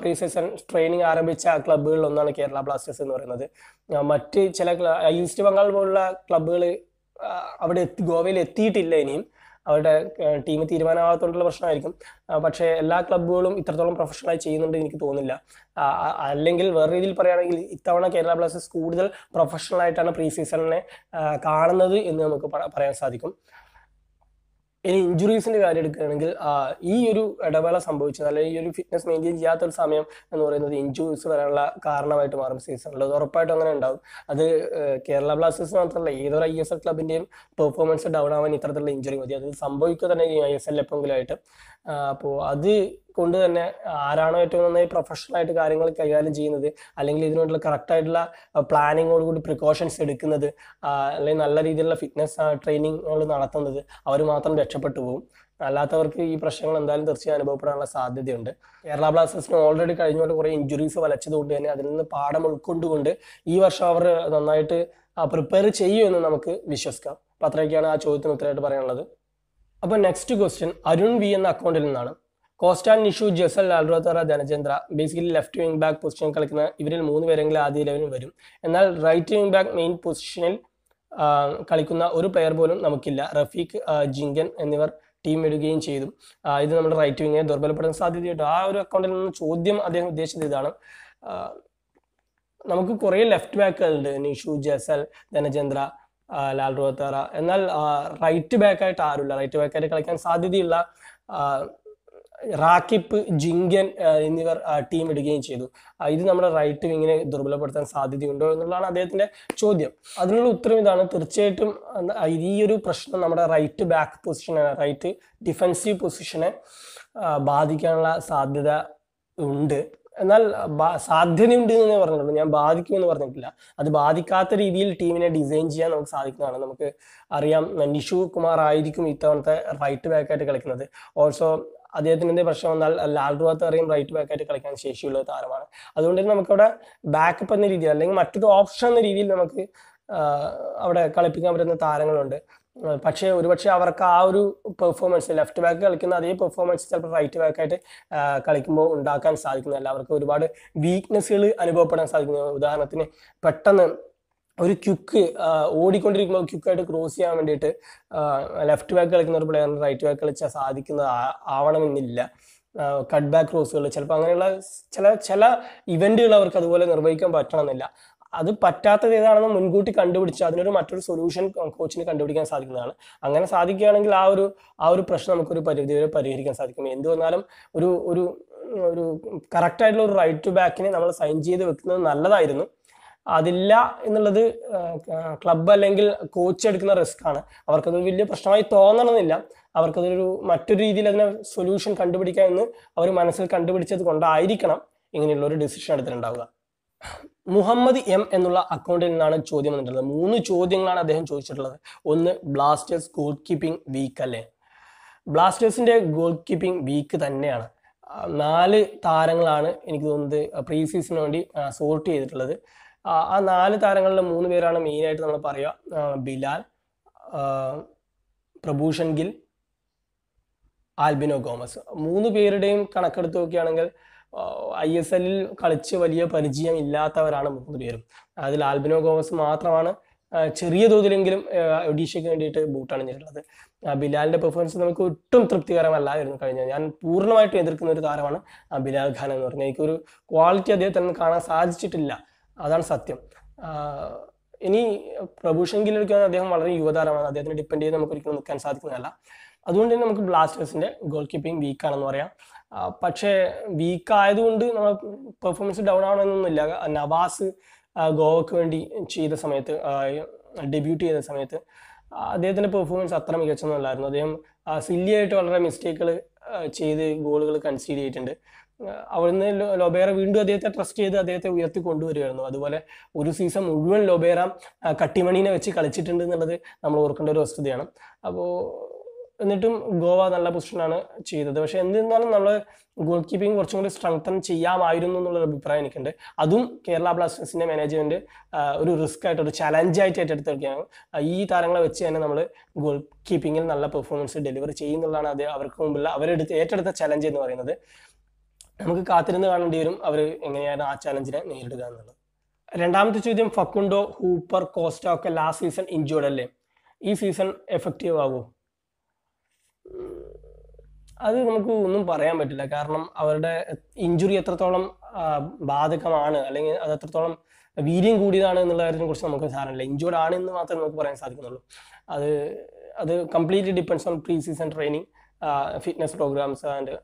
പ്രീ സീസൺ ട്രെയിനിങ് ആരംഭിച്ച ക്ലബ്ബുകളിൽ ഒന്നാണ് കേരള ബ്ലാസ്റ്റേഴ്സ് എന്ന് പറയുന്നത് മറ്റ് ചില ഈസ്റ്റ് ബംഗാൾ പോലുള്ള ക്ലബ്ബുകൾ അവിടെ എത്തി ഗോവയിൽ എത്തിയിട്ടില്ല ഇനിയും അവരുടെ ടീം തീരുമാനമാകാത്തോണ്ടുള്ള പ്രശ്നമായിരിക്കും പക്ഷേ എല്ലാ ക്ലബ്ബുകളും ഇത്രത്തോളം പ്രൊഫഷണലായി ചെയ്യുന്നുണ്ട് എനിക്ക് തോന്നുന്നില്ല അല്ലെങ്കിൽ വേറെ രീതിയിൽ പറയുകയാണെങ്കിൽ ഇത്തവണ കേരള ബ്ലാസ്റ്റേഴ്സ് കൂടുതൽ പ്രൊഫഷണലായിട്ടാണ് പ്രീ സീസണിനെ കാണുന്നത് എന്ന് നമുക്ക് പറയാൻ സാധിക്കും ഇനി ഇഞ്ചുറീസിന്റെ കാര്യം എടുക്കുകയാണെങ്കിൽ ഈ ഒരു ഇടവേള സംഭവിച്ചത് അല്ലെങ്കിൽ ഈ ഒരു ഫിറ്റ്നസ് മെയിൻറ്റെയിൻ ചെയ്യാത്ത ഒരു സമയം എന്ന് പറയുന്നത് ഇഞ്ചുറീസ് വരാനുള്ള കാരണമായിട്ട് മാറും സീസണിൽ അത് ഉറപ്പായിട്ടും അങ്ങനെ ഉണ്ടാവും അത് കേരള ബ്ലാസ്റ്റേഴ്സ് മാത്രമല്ല ഏതൊരു ഐ എസ് എൽ ക്ലബിന്റെയും പെർഫോമൻസ് ഡൗൺ ആവാൻ ഇത്തരത്തിലുള്ള ഇഞ്ചുറി മതി അത് സംഭവിക്കുക തന്നെ ഐ എസ് എൽ എപ്പോഴെങ്കിലായിട്ട് അപ്പോൾ അത് കൊണ്ട് തന്നെ ആരാണോ ഏറ്റവും നന്നായി പ്രൊഫഷണൽ ആയിട്ട് കാര്യങ്ങൾ കൈകാര്യം ചെയ്യുന്നത് അല്ലെങ്കിൽ ഇതിനോടുള്ള കറക്റ്റ് ആയിട്ടുള്ള പ്ലാനിങ്ങോട് കൂടി പ്രിക്കോഷൻസ് എടുക്കുന്നത് അല്ലെങ്കിൽ നല്ല രീതിയിലുള്ള ഫിറ്റ്നസ് ട്രെയിനിങ്ങുകൾ നടത്തുന്നത് അവർ മാത്രം രക്ഷപ്പെട്ടു പോകും അല്ലാത്തവർക്ക് ഈ പ്രശ്നങ്ങൾ എന്തായാലും തീർച്ചയായും അനുഭവപ്പെടാനുള്ള സാധ്യതയുണ്ട് കേരള ബ്ലാസ്റ്റേഴ്സിന് ഓൾറെഡി കഴിഞ്ഞ പോലെ കുറേ ഇഞ്ചുറീസ് വലച്ചതുകൊണ്ട് തന്നെ അതിൽ നിന്ന് പാഠം ഉൾക്കൊണ്ടുകൊണ്ട് ഈ വർഷം അവർ നന്നായിട്ട് പ്രിപ്പയർ എന്ന് നമുക്ക് വിശ്വസിക്കാം അപ്പം അത്രയൊക്കെയാണ് ആ ചോദ്യത്തിന് ഉത്തരമായിട്ട് പറയാനുള്ളത് അപ്പോൾ നെക്സ്റ്റ് ക്വസ്റ്റ്യൻ അരുൺ വി എന്ന അക്കൗണ്ടിൽ നിന്നാണ് കോസ്റ്റാൻ നിഷു ജസൽ അൽറോത്തറ Dhanachandra basically left wing back position കളിക്കുന്ന ഇവരിൽ മൂന്ന് പേരെങ്കിലും ആദ്യ ഇലവനും വരും എന്നാൽ റൈറ്റ് വിംഗ് ബാക്ക് മെയിൻ പൊസിഷനിൽ കളിക്കുന്ന ഒരു പ്ലെയർ പോലും നമുക്കില്ല റഫീഖ് ജിങ്കൻ എന്നിവർ ടീം ഇടുകയും ചെയ്തു ഇത് നമ്മുടെ റൈറ്റ് വിങ്ങിനെ ദുർബലപ്പെടുത്താൻ സാധ്യതയുണ്ട് ആ ഒരു അക്കൗണ്ടിൽ നിന്ന് ചോദ്യം അദ്ദേഹം ഉദ്ദേശിച്ചത് ഇതാണ് നമുക്ക് കുറേ ലെഫ്റ്റ് ബാക്കുകളുണ്ട് നിഷു ജസൽ ധനചന്ദ്ര ലാൽ റോത്തറ എന്നാൽ റൈറ്റ് ബാക്കായിട്ട് ആരുമില്ല റൈറ്റ് ബാക്കായിട്ട് കളിക്കാൻ സാധ്യതയുള്ള റാക്കിപ്പ് ജിങ്കൻ എന്നിവർ ടീം ഇടുകയും ചെയ്തു ഇത് നമ്മുടെ റൈറ്റ് വിങ്ങിനെ ദുർബലപ്പെടുത്താൻ സാധ്യതയുണ്ടോ എന്നുള്ളതാണ് അദ്ദേഹത്തിന്റെ ചോദ്യം അതിനുള്ള ഉത്തരം ഇതാണ് തീർച്ചയായിട്ടും ഈ ഒരു പ്രശ്നം നമ്മുടെ റൈറ്റ് ബാക്ക് പൊസിഷനെ റൈറ്റ് ഡിഫൻസീവ് പൊസിഷനെ ബാധിക്കാനുള്ള സാധ്യത ഉണ്ട് എന്നാൽ സാധ്യതയുണ്ട് എന്ന് പറഞ്ഞിട്ടുണ്ട് ഞാൻ ബാധിക്കുമെന്ന് പറഞ്ഞിട്ടില്ല അത് ബാധിക്കാത്ത രീതിയിൽ ടീമിനെ ഡിസൈൻ ചെയ്യാൻ നമുക്ക് സാധിക്കുന്നതാണ് നമുക്ക് അറിയാം നിഷു കുമാർ ആയിരിക്കും ഇത്തവണത്തെ റൈറ്റ് ബാക്കായിട്ട് കളിക്കുന്നത് ഓൾസോ അദ്ദേഹത്തിന് എന്തെങ്കിലും പ്രശ്നം വന്നാൽ ലാൽറുവാത്ത് അറിയും റൈറ്റ് ബാക്ക് ആയിട്ട് കളിക്കാൻ ശേഷിയുള്ള താരമാണ് അതുകൊണ്ട് തന്നെ നമുക്കവിടെ ബാക്കപ്പ് എന്ന രീതിയിൽ അല്ലെങ്കിൽ മറ്റൊരു ഓപ്ഷൻ എന്ന രീതിയിൽ നമുക്ക് അവിടെ കളിപ്പിക്കാൻ പറ്റുന്ന താരങ്ങളുണ്ട് പക്ഷേ ഒരുപക്ഷെ അവർക്ക് ആ ഒരു പെർഫോമൻസ് ലെഫ്റ്റ് ബാക്ക് കളിക്കുന്ന അതേ പെർഫോമൻസ് ചിലപ്പോൾ റൈറ്റ് ബാക്കായിട്ട് കളിക്കുമ്പോൾ ഉണ്ടാക്കാൻ സാധിക്കുന്നതല്ല അവർക്ക് ഒരുപാട് വീക്ക്നെസ്സുകൾ അനുഭവപ്പെടാൻ സാധിക്കുന്നു ഉദാഹരണത്തിന് പെട്ടെന്ന് ഒരു ക്യുക്ക് ഓടിക്കൊണ്ടിരിക്കുമ്പോൾ ക്യുക്കായിട്ട് ക്രോസ് ചെയ്യാൻ വേണ്ടിയിട്ട് ലെഫ്റ്റ് ബാക്ക് കളിക്കുന്ന ഒരു പ്ലെയറിന് റൈറ്റ് ബാക്ക് കളിച്ചാൽ സാധിക്കുന്ന ആവണമെന്നില്ല കട്ട് ബാക്ക് ക്രോസുകൾ ചിലപ്പോൾ അങ്ങനെയുള്ള ചില ചില ഇവന്റുകൾ അവർക്ക് അതുപോലെ നിർവഹിക്കാൻ പറ്റണമെന്നില്ല അത് പറ്റാത്തത് ഏതാണെന്ന് മുൻകൂട്ടി കണ്ടുപിടിച്ച് അതിനൊരു മറ്റൊരു സൊല്യൂഷൻ കോച്ചിന് കണ്ടുപിടിക്കാൻ സാധിക്കുന്നതാണ് അങ്ങനെ സാധിക്കുകയാണെങ്കിൽ ആ ഒരു ആ ഒരു പ്രശ്നം നമുക്കൊരു പരിധി വരെ പരിഹരിക്കാൻ സാധിക്കും എന്ത് വന്നാലും ഒരു ഒരു ഒരു കറക്റ്റായിട്ടുള്ള ഒരു റൈറ്റ് ടു ബാക്കിനെ നമ്മൾ സൈൻ ചെയ്ത് വെക്കുന്നത് നല്ലതായിരുന്നു അതില്ല എന്നുള്ളത് ക്ലബ്ബ് അല്ലെങ്കിൽ കോച്ച് എടുക്കുന്ന റിസ്ക് ആണ് അവർക്കത് വലിയ പ്രശ്നമായി തോന്നണമെന്നില്ല അവർക്കതൊരു മറ്റൊരു രീതിയിൽ അതിനെ സൊല്യൂഷൻ കണ്ടുപിടിക്കുക എന്ന് അവർ മനസ്സിൽ കണ്ടുപിടിച്ചത് കൊണ്ടായിരിക്കണം ഇങ്ങനെയുള്ള ഒരു ഡിസിഷൻ എടുത്തിട്ടുണ്ടാവുക മുഹമ്മദ് എം എന്നുള്ള അക്കൗണ്ടിൽ നിന്നാണ് ചോദ്യം വന്നിട്ടുള്ളത് മൂന്ന് ചോദ്യങ്ങളാണ് അദ്ദേഹം ചോദിച്ചിട്ടുള്ളത് ഒന്ന് ബ്ലാസ്റ്റേഴ്സ് ഗോൾ കീപ്പിംഗ് വീക്ക് അല്ലേ ബ്ലാസ്റ്റേഴ്സിൻ്റെ ഗോൾ കീപ്പിംഗ് വീക്ക് തന്നെയാണ് നാല് താരങ്ങളാണ് എനിക്ക് തോന്നുന്നത് പ്രീ സീസണിന് വേണ്ടി സോർട്ട് ചെയ്തിട്ടുള്ളത് ആ നാല് താരങ്ങളിൽ മൂന്ന് പേരാണ് മെയിനായിട്ട് നമ്മൾ പറയുക ബിലാൽ പ്രഭൂഷൺ ഗിൽ ആൽബിനോ ഗോമസ് മൂന്ന് പേരുടെയും കണക്കെടുത്ത് നോക്കുകയാണെങ്കിൽ ഐ എസ് എല്ലിൽ കളിച്ച് വലിയ പരിചയം ഇല്ലാത്തവരാണ് മൂന്ന് പേരും അതിൽ ആൽബിനോ ഗോമസ് മാത്രമാണ് ചെറിയ തോതിലെങ്കിലും ഒഡീഷയ്ക്ക് വേണ്ടിയിട്ട് ബൂട്ടണിഞ്ഞിട്ടുള്ളത് ബിലാലിന്റെ പെർഫോമൻസ് നമുക്ക് ഒട്ടും തൃപ്തികരമല്ലായിരുന്നു കഴിഞ്ഞ ഞാൻ പൂർണ്ണമായിട്ടും എതിർക്കുന്ന ഒരു താരമാണ് ബിലാൽ ഖാൻ എന്ന് പറഞ്ഞാൽ എനിക്കൊരു ക്വാളിറ്റി അദ്ദേഹത്തിന് കാണാൻ സാധിച്ചിട്ടില്ല അതാണ് സത്യം ഇനി പ്രഭൂഷൻ ഗില്ലിലേക്ക് അദ്ദേഹം വളരെ യുവതാരമാണ് അദ്ദേഹത്തിന് ഡിപ്പെൻഡ് ചെയ്ത് നമുക്ക് ഒരിക്കലും നിൽക്കാൻ സാധിക്കുന്നതല്ല അതുകൊണ്ട് തന്നെ നമുക്ക് ബ്ലാസ്റ്റേഴ്സിന്റെ ഗോൾ കീപ്പിംഗ് വീക്കാണെന്ന് പറയാം പക്ഷേ വീക്ക് ആയതുകൊണ്ട് നമ്മൾ പെർഫോമൻസ് ഡൗൺ ആവണമെന്നൊന്നുമില്ല നവാസ് ഗോവക്ക് വേണ്ടി ചെയ്ത സമയത്ത് ഡെബ്യൂട്ട് ചെയ്ത സമയത്ത് അദ്ദേഹത്തിന്റെ പെർഫോമൻസ് അത്ര മികച്ചൊന്നുമല്ലായിരുന്നു അദ്ദേഹം സില്ലിയായിട്ട് വളരെ മിസ്റ്റേക്കുകൾ ചെയ്ത് ഗോളുകൾ കൺസീഡ് ചെയ്തിട്ടുണ്ട് അവിടുന്ന് ലോബേറ വീണ്ടും അദ്ദേഹത്തെ ട്രസ്റ്റ് ചെയ്ത് അദ്ദേഹത്തെ ഉയർത്തി കൊണ്ടുവരികയായിരുന്നു അതുപോലെ ഒരു സീസൺ മുഴുവൻ ലോബേറ കട്ടിമണീനെ വെച്ച് കളിച്ചിട്ടുണ്ട് എന്നുള്ളത് നമ്മൾ ഓർക്കേണ്ട ഒരു വസ്തുതയാണ് അപ്പോൾ എന്നിട്ടും ഗോവ നല്ല പൊസിഷനാണ് ചെയ്തത് പക്ഷെ എന്തിരുന്നാലും നമ്മൾ ഗോൾ കീപ്പിംഗ് കുറച്ചും കൂടി സ്ട്രെങ്തൻ ചെയ്യാമായിരുന്നു എന്നുള്ളൊരു അഭിപ്രായം എനിക്കുണ്ട് അതും കേരള ബ്ലാസ്റ്റേഴ്സിന്റെ മാനേജ്മെന്റ് ഒരു റിസ്ക് ആയിട്ട് ഒരു ആയിട്ട് ഏറ്റെടുത്തിരിക്കുകയാണ് ഈ താരങ്ങളെ വെച്ച് തന്നെ നമ്മൾ ഗോൾ കീപ്പിങ്ങിൽ നല്ല പെർഫോമൻസ് ഡെലിവർ ചെയ്യുന്നുള്ളതാണ് അത് അവർക്ക് മുമ്പുള്ള അവരെടുത്ത് ഏറ്റെടുത്ത ചലഞ്ച് എന്ന് പറയുന്നത് നമുക്ക് കാത്തിരുന്ന് കാണേണ്ടി വരും അവർ എങ്ങനെയാണ് ആ ചലഞ്ചിനെ നേരിടുക എന്നുള്ളത് രണ്ടാമത്തെ ചോദ്യം ഫക്കുണ്ടോ ഹൂപ്പർ കോസ്റ്റോ ഒക്കെ ലാസ്റ്റ് സീസൺ ഇഞ്ചോർഡ് അല്ലേ ഈ സീസൺ എഫക്റ്റീവ് ആകുമോ അത് നമുക്ക് ഒന്നും പറയാൻ പറ്റില്ല കാരണം അവരുടെ ഇഞ്ചുറി എത്രത്തോളം ബാധകമാണ് അല്ലെങ്കിൽ അത് എത്രത്തോളം വീര്യം കൂടിയതാണ് എന്നുള്ള കാര്യത്തിനെ കുറിച്ച് നമുക്ക് സാധനമില്ല ഇഞ്ചോർഡ് ആണ് എന്ന് മാത്രമേ നമുക്ക് പറയാൻ സാധിക്കുന്നുള്ളൂ അത് അത് completely depends on pre season training fitness programs and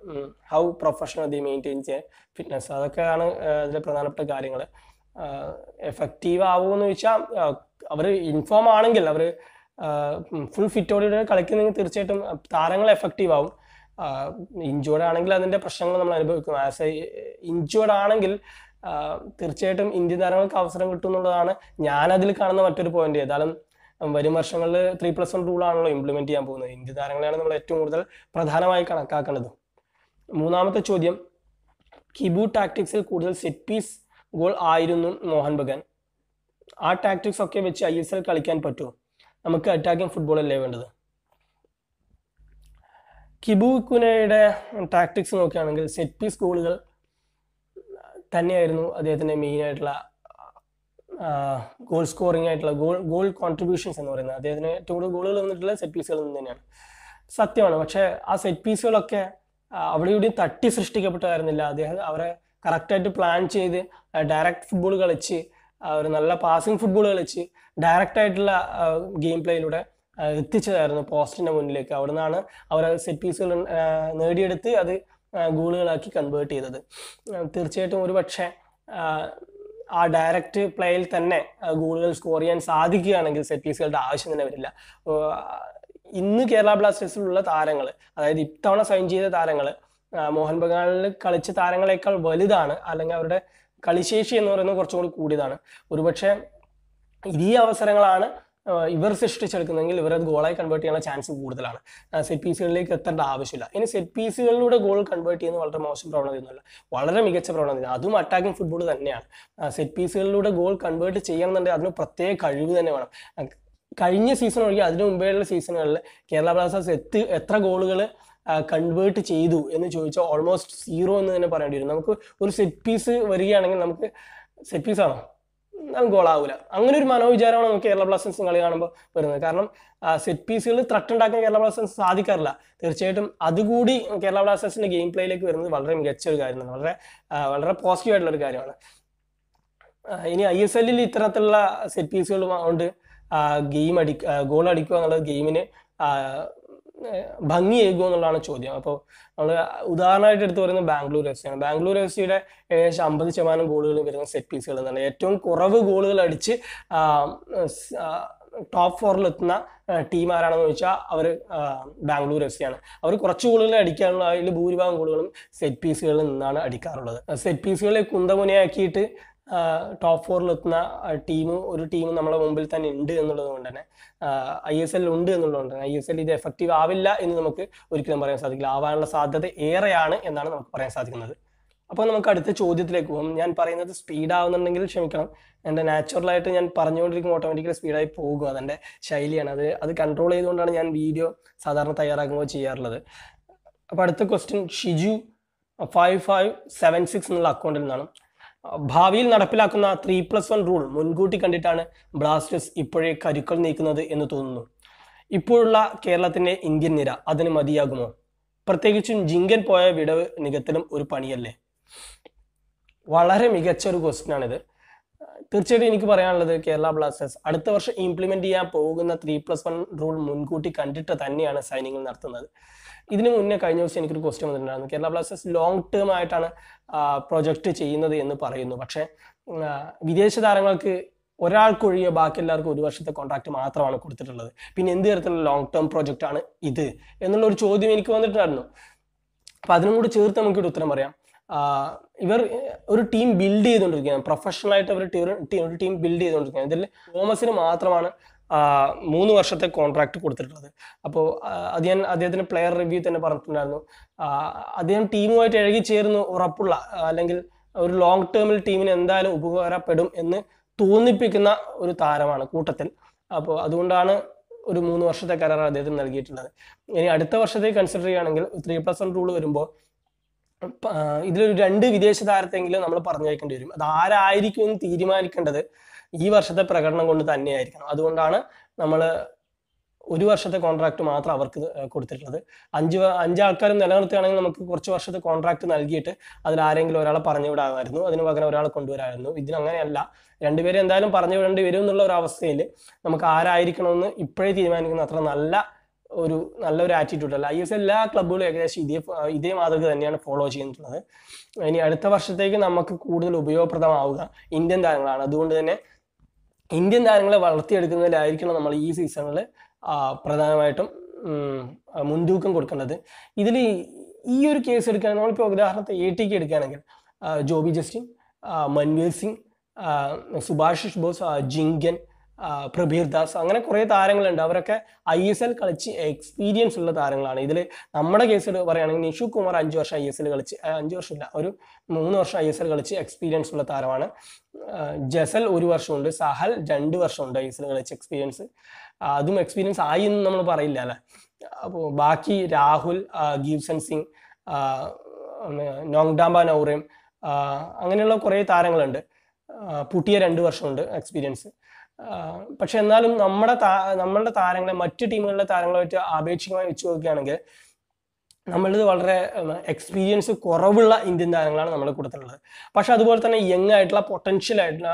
how professional the maintain ചെയ്യാൻ ഫിറ്റ്നസ് അതൊക്കെയാണ് ഇതിലെ പ്രധാനപ്പെട്ട കാര്യങ്ങൾ എഫക്റ്റീവ് ആവുമെന്ന് ചോദിച്ചാൽ അവർ ഇൻഫോം ആണെങ്കിൽ അവർ ഫുൾ ഫിറ്റോടെ കളിക്കുന്നെങ്കിൽ തീർച്ചയായിട്ടും താരങ്ങൾ എഫക്റ്റീവ് ആവും ഇഞ്ചുവേർഡ് ആണെങ്കിൽ അതിൻ്റെ പ്രശ്നങ്ങൾ നമ്മൾ അനുഭവിക്കും ആസ് എ ഇഞ്ചുവേർഡ് ആണെങ്കിൽ തീർച്ചയായിട്ടും ഇന്ത്യൻ താരങ്ങൾക്ക് അവസരം കിട്ടും എന്നുള്ളതാണ് ഞാനതിൽ കാണുന്ന മറ്റൊരു പോയിന്റ് ഏതായാലും വരും വർഷങ്ങളിൽ ത്രീ പ്ലസ് വൺ ആണല്ലോ ഇംപ്ലിമെന്റ് ചെയ്യാൻ പോകുന്നത് ഇന്ത്യ താരങ്ങളെയാണ് നമ്മൾ ഏറ്റവും കൂടുതൽ പ്രധാനമായി കണക്കാക്കുന്നത് മൂന്നാമത്തെ ചോദ്യം കിബു ടാക്ടിക്സിൽ കൂടുതൽ സെറ്റ് പീസ് ഗോൾ ആയിരുന്നു മോഹൻ ബഗൻ ആ ടാക്ടിക്സ് ഒക്കെ വെച്ച് ഐ എസ് എൽ കളിക്കാൻ പറ്റുമോ നമുക്ക് അറ്റാക്കിംഗ് ഫുട്ബോൾ അല്ലേ വേണ്ടത് കിബു കുനയുടെ ടാക്ടിക്സ് നോക്കുകയാണെങ്കിൽ സെറ്റ് പീസ് ഗോളുകൾ തന്നെയായിരുന്നു അദ്ദേഹത്തിൻ്റെ മെയിനായിട്ടുള്ള ഗോൾ സ്കോറിംഗ് ആയിട്ടുള്ള ഗോൾ ഗോൾ കോൺട്രിബ്യൂഷൻസ് എന്ന് പറയുന്നത് അദ്ദേഹത്തിന് ഏറ്റവും കൂടുതൽ ഗോളുകൾ വന്നിട്ടുള്ള സെറ്റ് പീസുകളിൽ നിന്ന് തന്നെയാണ് സത്യമാണ് പക്ഷേ ആ സെറ്റ് പീസുകളൊക്കെ അവിടെ ഇവിടെ തട്ടി സൃഷ്ടിക്കപ്പെട്ടതായിരുന്നില്ല അദ്ദേഹം അവരെ കറക്റ്റായിട്ട് പ്ലാൻ ചെയ്ത് ഡയറക്റ്റ് ഫുട്ബോൾ കളിച്ച് ഒരു നല്ല പാസിംഗ് ഫുട്ബോൾ കളിച്ച് ഡയറക്റ്റ് ആയിട്ടുള്ള ഗെയിം പ്ലേയിലൂടെ എത്തിച്ചതായിരുന്നു പോസ്റ്റിന്റെ മുന്നിലേക്ക് അവിടെ നിന്നാണ് അവർ സെറ്റ് പീസുകൾ നേടിയെടുത്ത് അത് ഗോളുകളാക്കി കൺവേർട്ട് ചെയ്തത് തീർച്ചയായിട്ടും ഒരു പക്ഷേ ആ ഡയറക്റ്റ് പ്ലേയിൽ തന്നെ ഗോളുകൾ സ്കോർ ചെയ്യാൻ സാധിക്കുകയാണെങ്കിൽ സെറ്റ് പീസുകളുടെ ആവശ്യം തന്നെ വരില്ല ഇന്ന് കേരള ബ്ലാസ്റ്റേഴ്സിലുള്ള താരങ്ങൾ അതായത് ഇത്തവണ സൈൻ ചെയ്ത താരങ്ങൾ മോഹൻ ബഗാനിൽ കളിച്ച താരങ്ങളെക്കാൾ വലുതാണ് അല്ലെങ്കിൽ അവരുടെ കളിശേഷി എന്ന് പറയുന്നത് കുറച്ചും കൂടി കൂടിയതാണ് ഒരുപക്ഷെ ഈ അവസരങ്ങളാണ് ഇവർ സൃഷ്ടിച്ചെടുക്കുന്നെങ്കിൽ ഇവർ അത് ഗോളായി കൺവേർട്ട് ചെയ്യാനുള്ള ചാൻസ് കൂടുതലാണ് സെറ്റ് പീസുകളിലേക്ക് എത്തേണ്ട ആവശ്യമില്ല ഇനി സെറ്റ് പീസുകളിലൂടെ ഗോൾ കൺവേർട്ട് ചെയ്യുന്നത് വളരെ മോശം പ്രവണതയൊന്നുമല്ല വളരെ മികച്ച പ്രവണത അതും അറ്റാക്കിംഗ് ഫുട്ബോൾ തന്നെയാണ് സെറ്റ് പീസുകളിലൂടെ ഗോൾ കൺവേർട്ട് ചെയ്യണമെന്നുണ്ടെങ്കിൽ അതിന് പ്രത്യേക കഴിവ് തന്നെ വേണം കഴിഞ്ഞ സീസൺ ഒഴികെ അതിനു മുമ്പേയുള്ള സീസണുകളിൽ കേരള ബ്ലാസ്റ്റേഴ്സ് എത്തി എത്ര ഗോളുകൾ കൺവേർട്ട് ചെയ്തു എന്ന് ചോദിച്ചാൽ ഓൾമോസ്റ്റ് സീറോ എന്ന് തന്നെ പറയേണ്ടി വരും നമുക്ക് ഒരു സെറ്റ് പീസ് വരികയാണെങ്കിൽ നമുക്ക് സെറ്റ് പീസാണോ ഗോളാവൂല അങ്ങനെ ഒരു മനോവിചാരമാണ് നമുക്ക് കേരള ബ്ലാസ്റ്റേഴ്സ് കളി കാണുമ്പോൾ വരുന്നത് കാരണം സെറ്റ് പീസുകൾ ത്രട്ട് ഉണ്ടാക്കാൻ കേരള ബ്ലാസ്റ്റേഴ്സ് സാധിക്കാറില്ല തീർച്ചയായിട്ടും അതുകൂടി കേരള ബ്ലാസ്റ്റേഴ്സിന്റെ ഗെയിം പ്ലേയിലേക്ക് വരുന്നത് വളരെ മികച്ച ഒരു കാര്യമാണ് വളരെ വളരെ പോസിറ്റീവ് ആയിട്ടുള്ള ഒരു കാര്യമാണ് ഇനി ഐ എസ് എല്ലിൽ ഇത്തരത്തിലുള്ള സെറ്റ് പീസുകൾ കൊണ്ട് ഗെയിം അടി ഗോൾ അടിക്കുക എന്നുള്ളത് ഗെയിമിന് ഭംഗിയേക്കും എന്നുള്ളതാണ് ചോദ്യം അപ്പോൾ നമ്മൾ ഉദാഹരണമായിട്ട് എടുത്തു പറയുന്നത് ബാംഗ്ലൂർ എഫ് സിയാണ് ബാംഗ്ലൂർ എഫ് സിയുടെ ഏകദേശം അമ്പത് ശതമാനം ഗോളുകൾ വരുന്ന സെറ്റ് പീസുകൾ എന്നാണ് ഏറ്റവും കുറവ് ഗോളുകൾ അടിച്ച് ടോപ്പ് എത്തുന്ന ടീം ആരാണെന്ന് ചോദിച്ചാൽ അവർ ബാംഗ്ലൂർ എഫ് സിയാണ് അവർ കുറച്ച് ഗോളുകൾ അടിക്കാനുള്ള അതിൽ ഭൂരിഭാഗം ഗോളുകളും സെറ്റ് പീസുകളിൽ നിന്നാണ് അടിക്കാറുള്ളത് സെറ്റ് പീസുകളെ കുന്തമുനയാക്കിയിട്ട് ടോപ്പ് ഫോറിൽ എത്തുന്ന ടീം ഒരു ടീം നമ്മളെ മുമ്പിൽ തന്നെ ഉണ്ട് എന്നുള്ളത് കൊണ്ട് തന്നെ ഐ എസ് എൽ ഉണ്ട് തന്നെ ഐ എസ് എൽ ഇത് എഫക്റ്റീവ് ആവില്ല എന്ന് നമുക്ക് ഒരിക്കലും പറയാൻ സാധിക്കില്ല ആവാനുള്ള സാധ്യത ഏറെയാണ് എന്നാണ് നമുക്ക് പറയാൻ സാധിക്കുന്നത് അപ്പോൾ നമുക്ക് അടുത്ത ചോദ്യത്തിലേക്ക് പോകും ഞാൻ പറയുന്നത് സ്പീഡ് ആവുന്നുണ്ടെങ്കിൽ ക്ഷമിക്കണം എൻ്റെ നാച്ചുറലായിട്ട് ഞാൻ പറഞ്ഞുകൊണ്ടിരിക്കുമ്പോൾ ഓട്ടോമാറ്റിക്കലി സ്പീഡായി പോകും അതെൻ്റെ ശൈലിയാണ് അത് അത് കൺട്രോൾ ചെയ്തുകൊണ്ടാണ് ഞാൻ വീഡിയോ സാധാരണ തയ്യാറാക്കുമ്പോൾ ചെയ്യാറുള്ളത് അപ്പോൾ അടുത്ത question Shiju five five seven six എന്നുള്ള അക്കൗണ്ടിൽ നിന്നാണ് ഭാവിയിൽ നടപ്പിലാക്കുന്ന ത്രീ പ്ലസ് വൺ റൂൾ മുൻകൂട്ടി കണ്ടിട്ടാണ് ബ്ലാസ്റ്റേഴ്സ് ഇപ്പോഴേ കരുക്കൾ നീക്കുന്നത് എന്ന് തോന്നുന്നു ഇപ്പോഴുള്ള കേരളത്തിൻ്റെ ഇന്ത്യൻ നിര അതിന് മതിയാകുമോ പ്രത്യേകിച്ചും ജിങ്കൻ പോയ വിടവ് നികത്തലും ഒരു പണിയല്ലേ വളരെ മികച്ച ഒരു ക്വസ്റ്റ്യനാണിത് തീർച്ചയായിട്ടും എനിക്ക് പറയാനുള്ളത് കേരള ബ്ലാസ്റ്റേഴ്സ് അടുത്ത വർഷം ഇംപ്ലിമെന്റ് ചെയ്യാൻ പോകുന്ന ത്രീ പ്ലസ് വൺ റൂൾ മുൻകൂട്ടി കണ്ടിട്ട് തന്നെയാണ് സൈനിങ്ങൾ നടത്തുന്നത് ഇതിനു മുന്നേ കഴിഞ്ഞ ദിവസം എനിക്കൊരു ക്വസ്റ്റ്യൻ വന്നിട്ടുണ്ടായിരുന്നു കേരള ബ്ലാസ്റ്റേഴ്സ് ലോങ് ടേം ആയിട്ടാണ് പ്രൊജക്ട് ചെയ്യുന്നത് എന്ന് പറയുന്നു പക്ഷെ വിദേശ താരങ്ങൾക്ക് ഒരാൾക്കൊഴികെ ബാക്കി എല്ലാവർക്കും ഒരു വർഷത്തെ കോൺട്രാക്ട് മാത്രമാണ് കൊടുത്തിട്ടുള്ളത് പിന്നെ എന്ത് തരത്തിലുള്ള ലോങ് ടേം പ്രൊജക്റ്റ് ആണ് ഇത് എന്നുള്ള ഒരു ചോദ്യം എനിക്ക് വന്നിട്ടുണ്ടായിരുന്നു അപ്പൊ അതിനും കൂടി ചേർത്ത് നമുക്കൊരു ഉത്തരം പറയാം ഇവർ ഒരു ടീം ബിൽഡ് ചെയ്തുകൊണ്ടിരിക്കുകയാണ് പ്രൊഫഷണൽ ആയിട്ട് അവർ ടീം ബിൽഡ് ചെയ്തുകൊണ്ടിരിക്കുകയാണ് ഇതിൽ തോമസിന് മാത്രമാണ് മൂന്ന് വർഷത്തെ കോൺട്രാക്ട് കൊടുത്തിട്ടുള്ളത് അപ്പോൾ അത് ഞാൻ അദ്ദേഹത്തിന് പ്ലെയർ റിവ്യൂ തന്നെ പറഞ്ഞിട്ടുണ്ടായിരുന്നു അദ്ദേഹം ടീമുമായിട്ട് ഇഴകി ചേർന്ന് ഉറപ്പുള്ള അല്ലെങ്കിൽ ഒരു ലോങ് ടേമിൽ ടീമിന് എന്തായാലും ഉപകാരപ്പെടും എന്ന് തോന്നിപ്പിക്കുന്ന ഒരു താരമാണ് കൂട്ടത്തിൽ അപ്പോൾ അതുകൊണ്ടാണ് ഒരു മൂന്ന് വർഷത്തെ കരാർ അദ്ദേഹത്തിന് നൽകിയിട്ടുള്ളത് ഇനി അടുത്ത വർഷത്തെ കൺസിഡർ ചെയ്യുകയാണെങ്കിൽ ത്രീ പ്ലസ് വൺ റൂൾ വരുമ്പോൾ ഇതിലൊരു രണ്ട് വിദേശ താരത്തെങ്കിലും നമ്മൾ പറഞ്ഞയക്കേണ്ടി വരും അത് ആരായിരിക്കും എന്ന് തീരുമാനിക്കേണ്ടത് ഈ വർഷത്തെ പ്രകടനം കൊണ്ട് തന്നെയായിരിക്കണം അതുകൊണ്ടാണ് നമ്മൾ ഒരു വർഷത്തെ കോൺട്രാക്ട് മാത്രം അവർക്ക് കൊടുത്തിട്ടുള്ളത് അഞ്ച് അഞ്ച് ആൾക്കാരും നിലനിർത്തുകയാണെങ്കിൽ നമുക്ക് കുറച്ച് വർഷത്തെ കോൺട്രാക്ട് നൽകിയിട്ട് അതിൽ ആരെങ്കിലും ഒരാളെ പറഞ്ഞു വിടാമായിരുന്നു അതിന് പകരം ഒരാളെ കൊണ്ടുവരാമായിരുന്നു ഇതിനങ്ങനെയല്ല രണ്ടുപേരും എന്തായാലും പറഞ്ഞു വിടേണ്ടി വരും എന്നുള്ള ഒരു അവസ്ഥയിൽ നമുക്ക് ആരായിരിക്കണമെന്ന് ഇപ്പോഴേ തീരുമാനിക്കുന്ന അത്ര നല്ല ഒരു നല്ലൊരു ആറ്റിറ്റ്യൂഡ് അല്ല ഐ എസ് എല്ലാ ക്ലബ്ബുകളും ഏകദേശം ഇതേ ഇതേ മാതൃക തന്നെയാണ് ഫോളോ ചെയ്യുന്നുള്ളത് ഇനി അടുത്ത വർഷത്തേക്ക് നമുക്ക് കൂടുതൽ ഉപയോഗപ്രദമാവുക ഇന്ത്യൻ താരങ്ങളാണ് അതുകൊണ്ട് തന്നെ ഇന്ത്യൻ താരങ്ങളെ വളർത്തിയെടുക്കുന്നതിലായിരിക്കണം നമ്മൾ ഈ സീസണില് പ്രധാനമായിട്ടും മുൻതൂക്കം കൊടുക്കേണ്ടത് ഇതിൽ ഈ ഒരു കേസ് എടുക്കാൻ നമ്മളിപ്പോൾ ഉദാഹരണത്തെ എ കെ എടുക്കുകയാണെങ്കിൽ ജോബി ജസ്റ്റിൻ മൻവീർ സിംഗ് സുഭാഷിഷ് ബോസ് ജിങ്കൻ പ്രഭീർ ദാസ് അങ്ങനെ കുറേ താരങ്ങളുണ്ട് അവരൊക്കെ ഐ എസ് എൽ കളിച്ച് എക്സ്പീരിയൻസ് ഉള്ള താരങ്ങളാണ് ഇതിൽ നമ്മുടെ കേസിൽ പറയുകയാണെങ്കിൽ നിഷു കുമാർ അഞ്ച് വർഷം ഐ എസ് എൽ കളിച്ച് അഞ്ച് വർഷമില്ല ഒരു മൂന്ന് വർഷം ഐ എസ് എൽ കളിച്ച് എക്സ്പീരിയൻസ് ഉള്ള താരമാണ് ജസൽ ഒരു വർഷമുണ്ട് സഹൽ രണ്ട് വർഷമുണ്ട് ഐ എസ് എൽ കളിച്ച് എക്സ്പീരിയൻസ് അതും എക്സ്പീരിയൻസ് ആയി എന്ന് നമ്മൾ പറയില്ല അല്ലേ അപ്പോൾ ബാക്കി രാഹുൽ ഗീവ്സൻ സിംഗ് നോങ്ഡാംബ നൗറേം അങ്ങനെയുള്ള കുറേ താരങ്ങളുണ്ട് പുട്ടിയ രണ്ട് വർഷമുണ്ട് എക്സ്പീരിയൻസ് പക്ഷെ എന്നാലും നമ്മുടെ നമ്മളുടെ താരങ്ങളെ മറ്റു ടീമുകളിലെ വെച്ച് ആപേക്ഷികമായി വെച്ച് നോക്കുകയാണെങ്കിൽ നമ്മളിത് വളരെ എക്സ്പീരിയൻസ് കുറവുള്ള ഇന്ത്യൻ താരങ്ങളാണ് നമ്മൾ കൂടുതലുള്ളത് പക്ഷെ അതുപോലെ തന്നെ യങ് ആയിട്ടുള്ള പൊട്ടൻഷ്യൽ ആയിട്ടുള്ള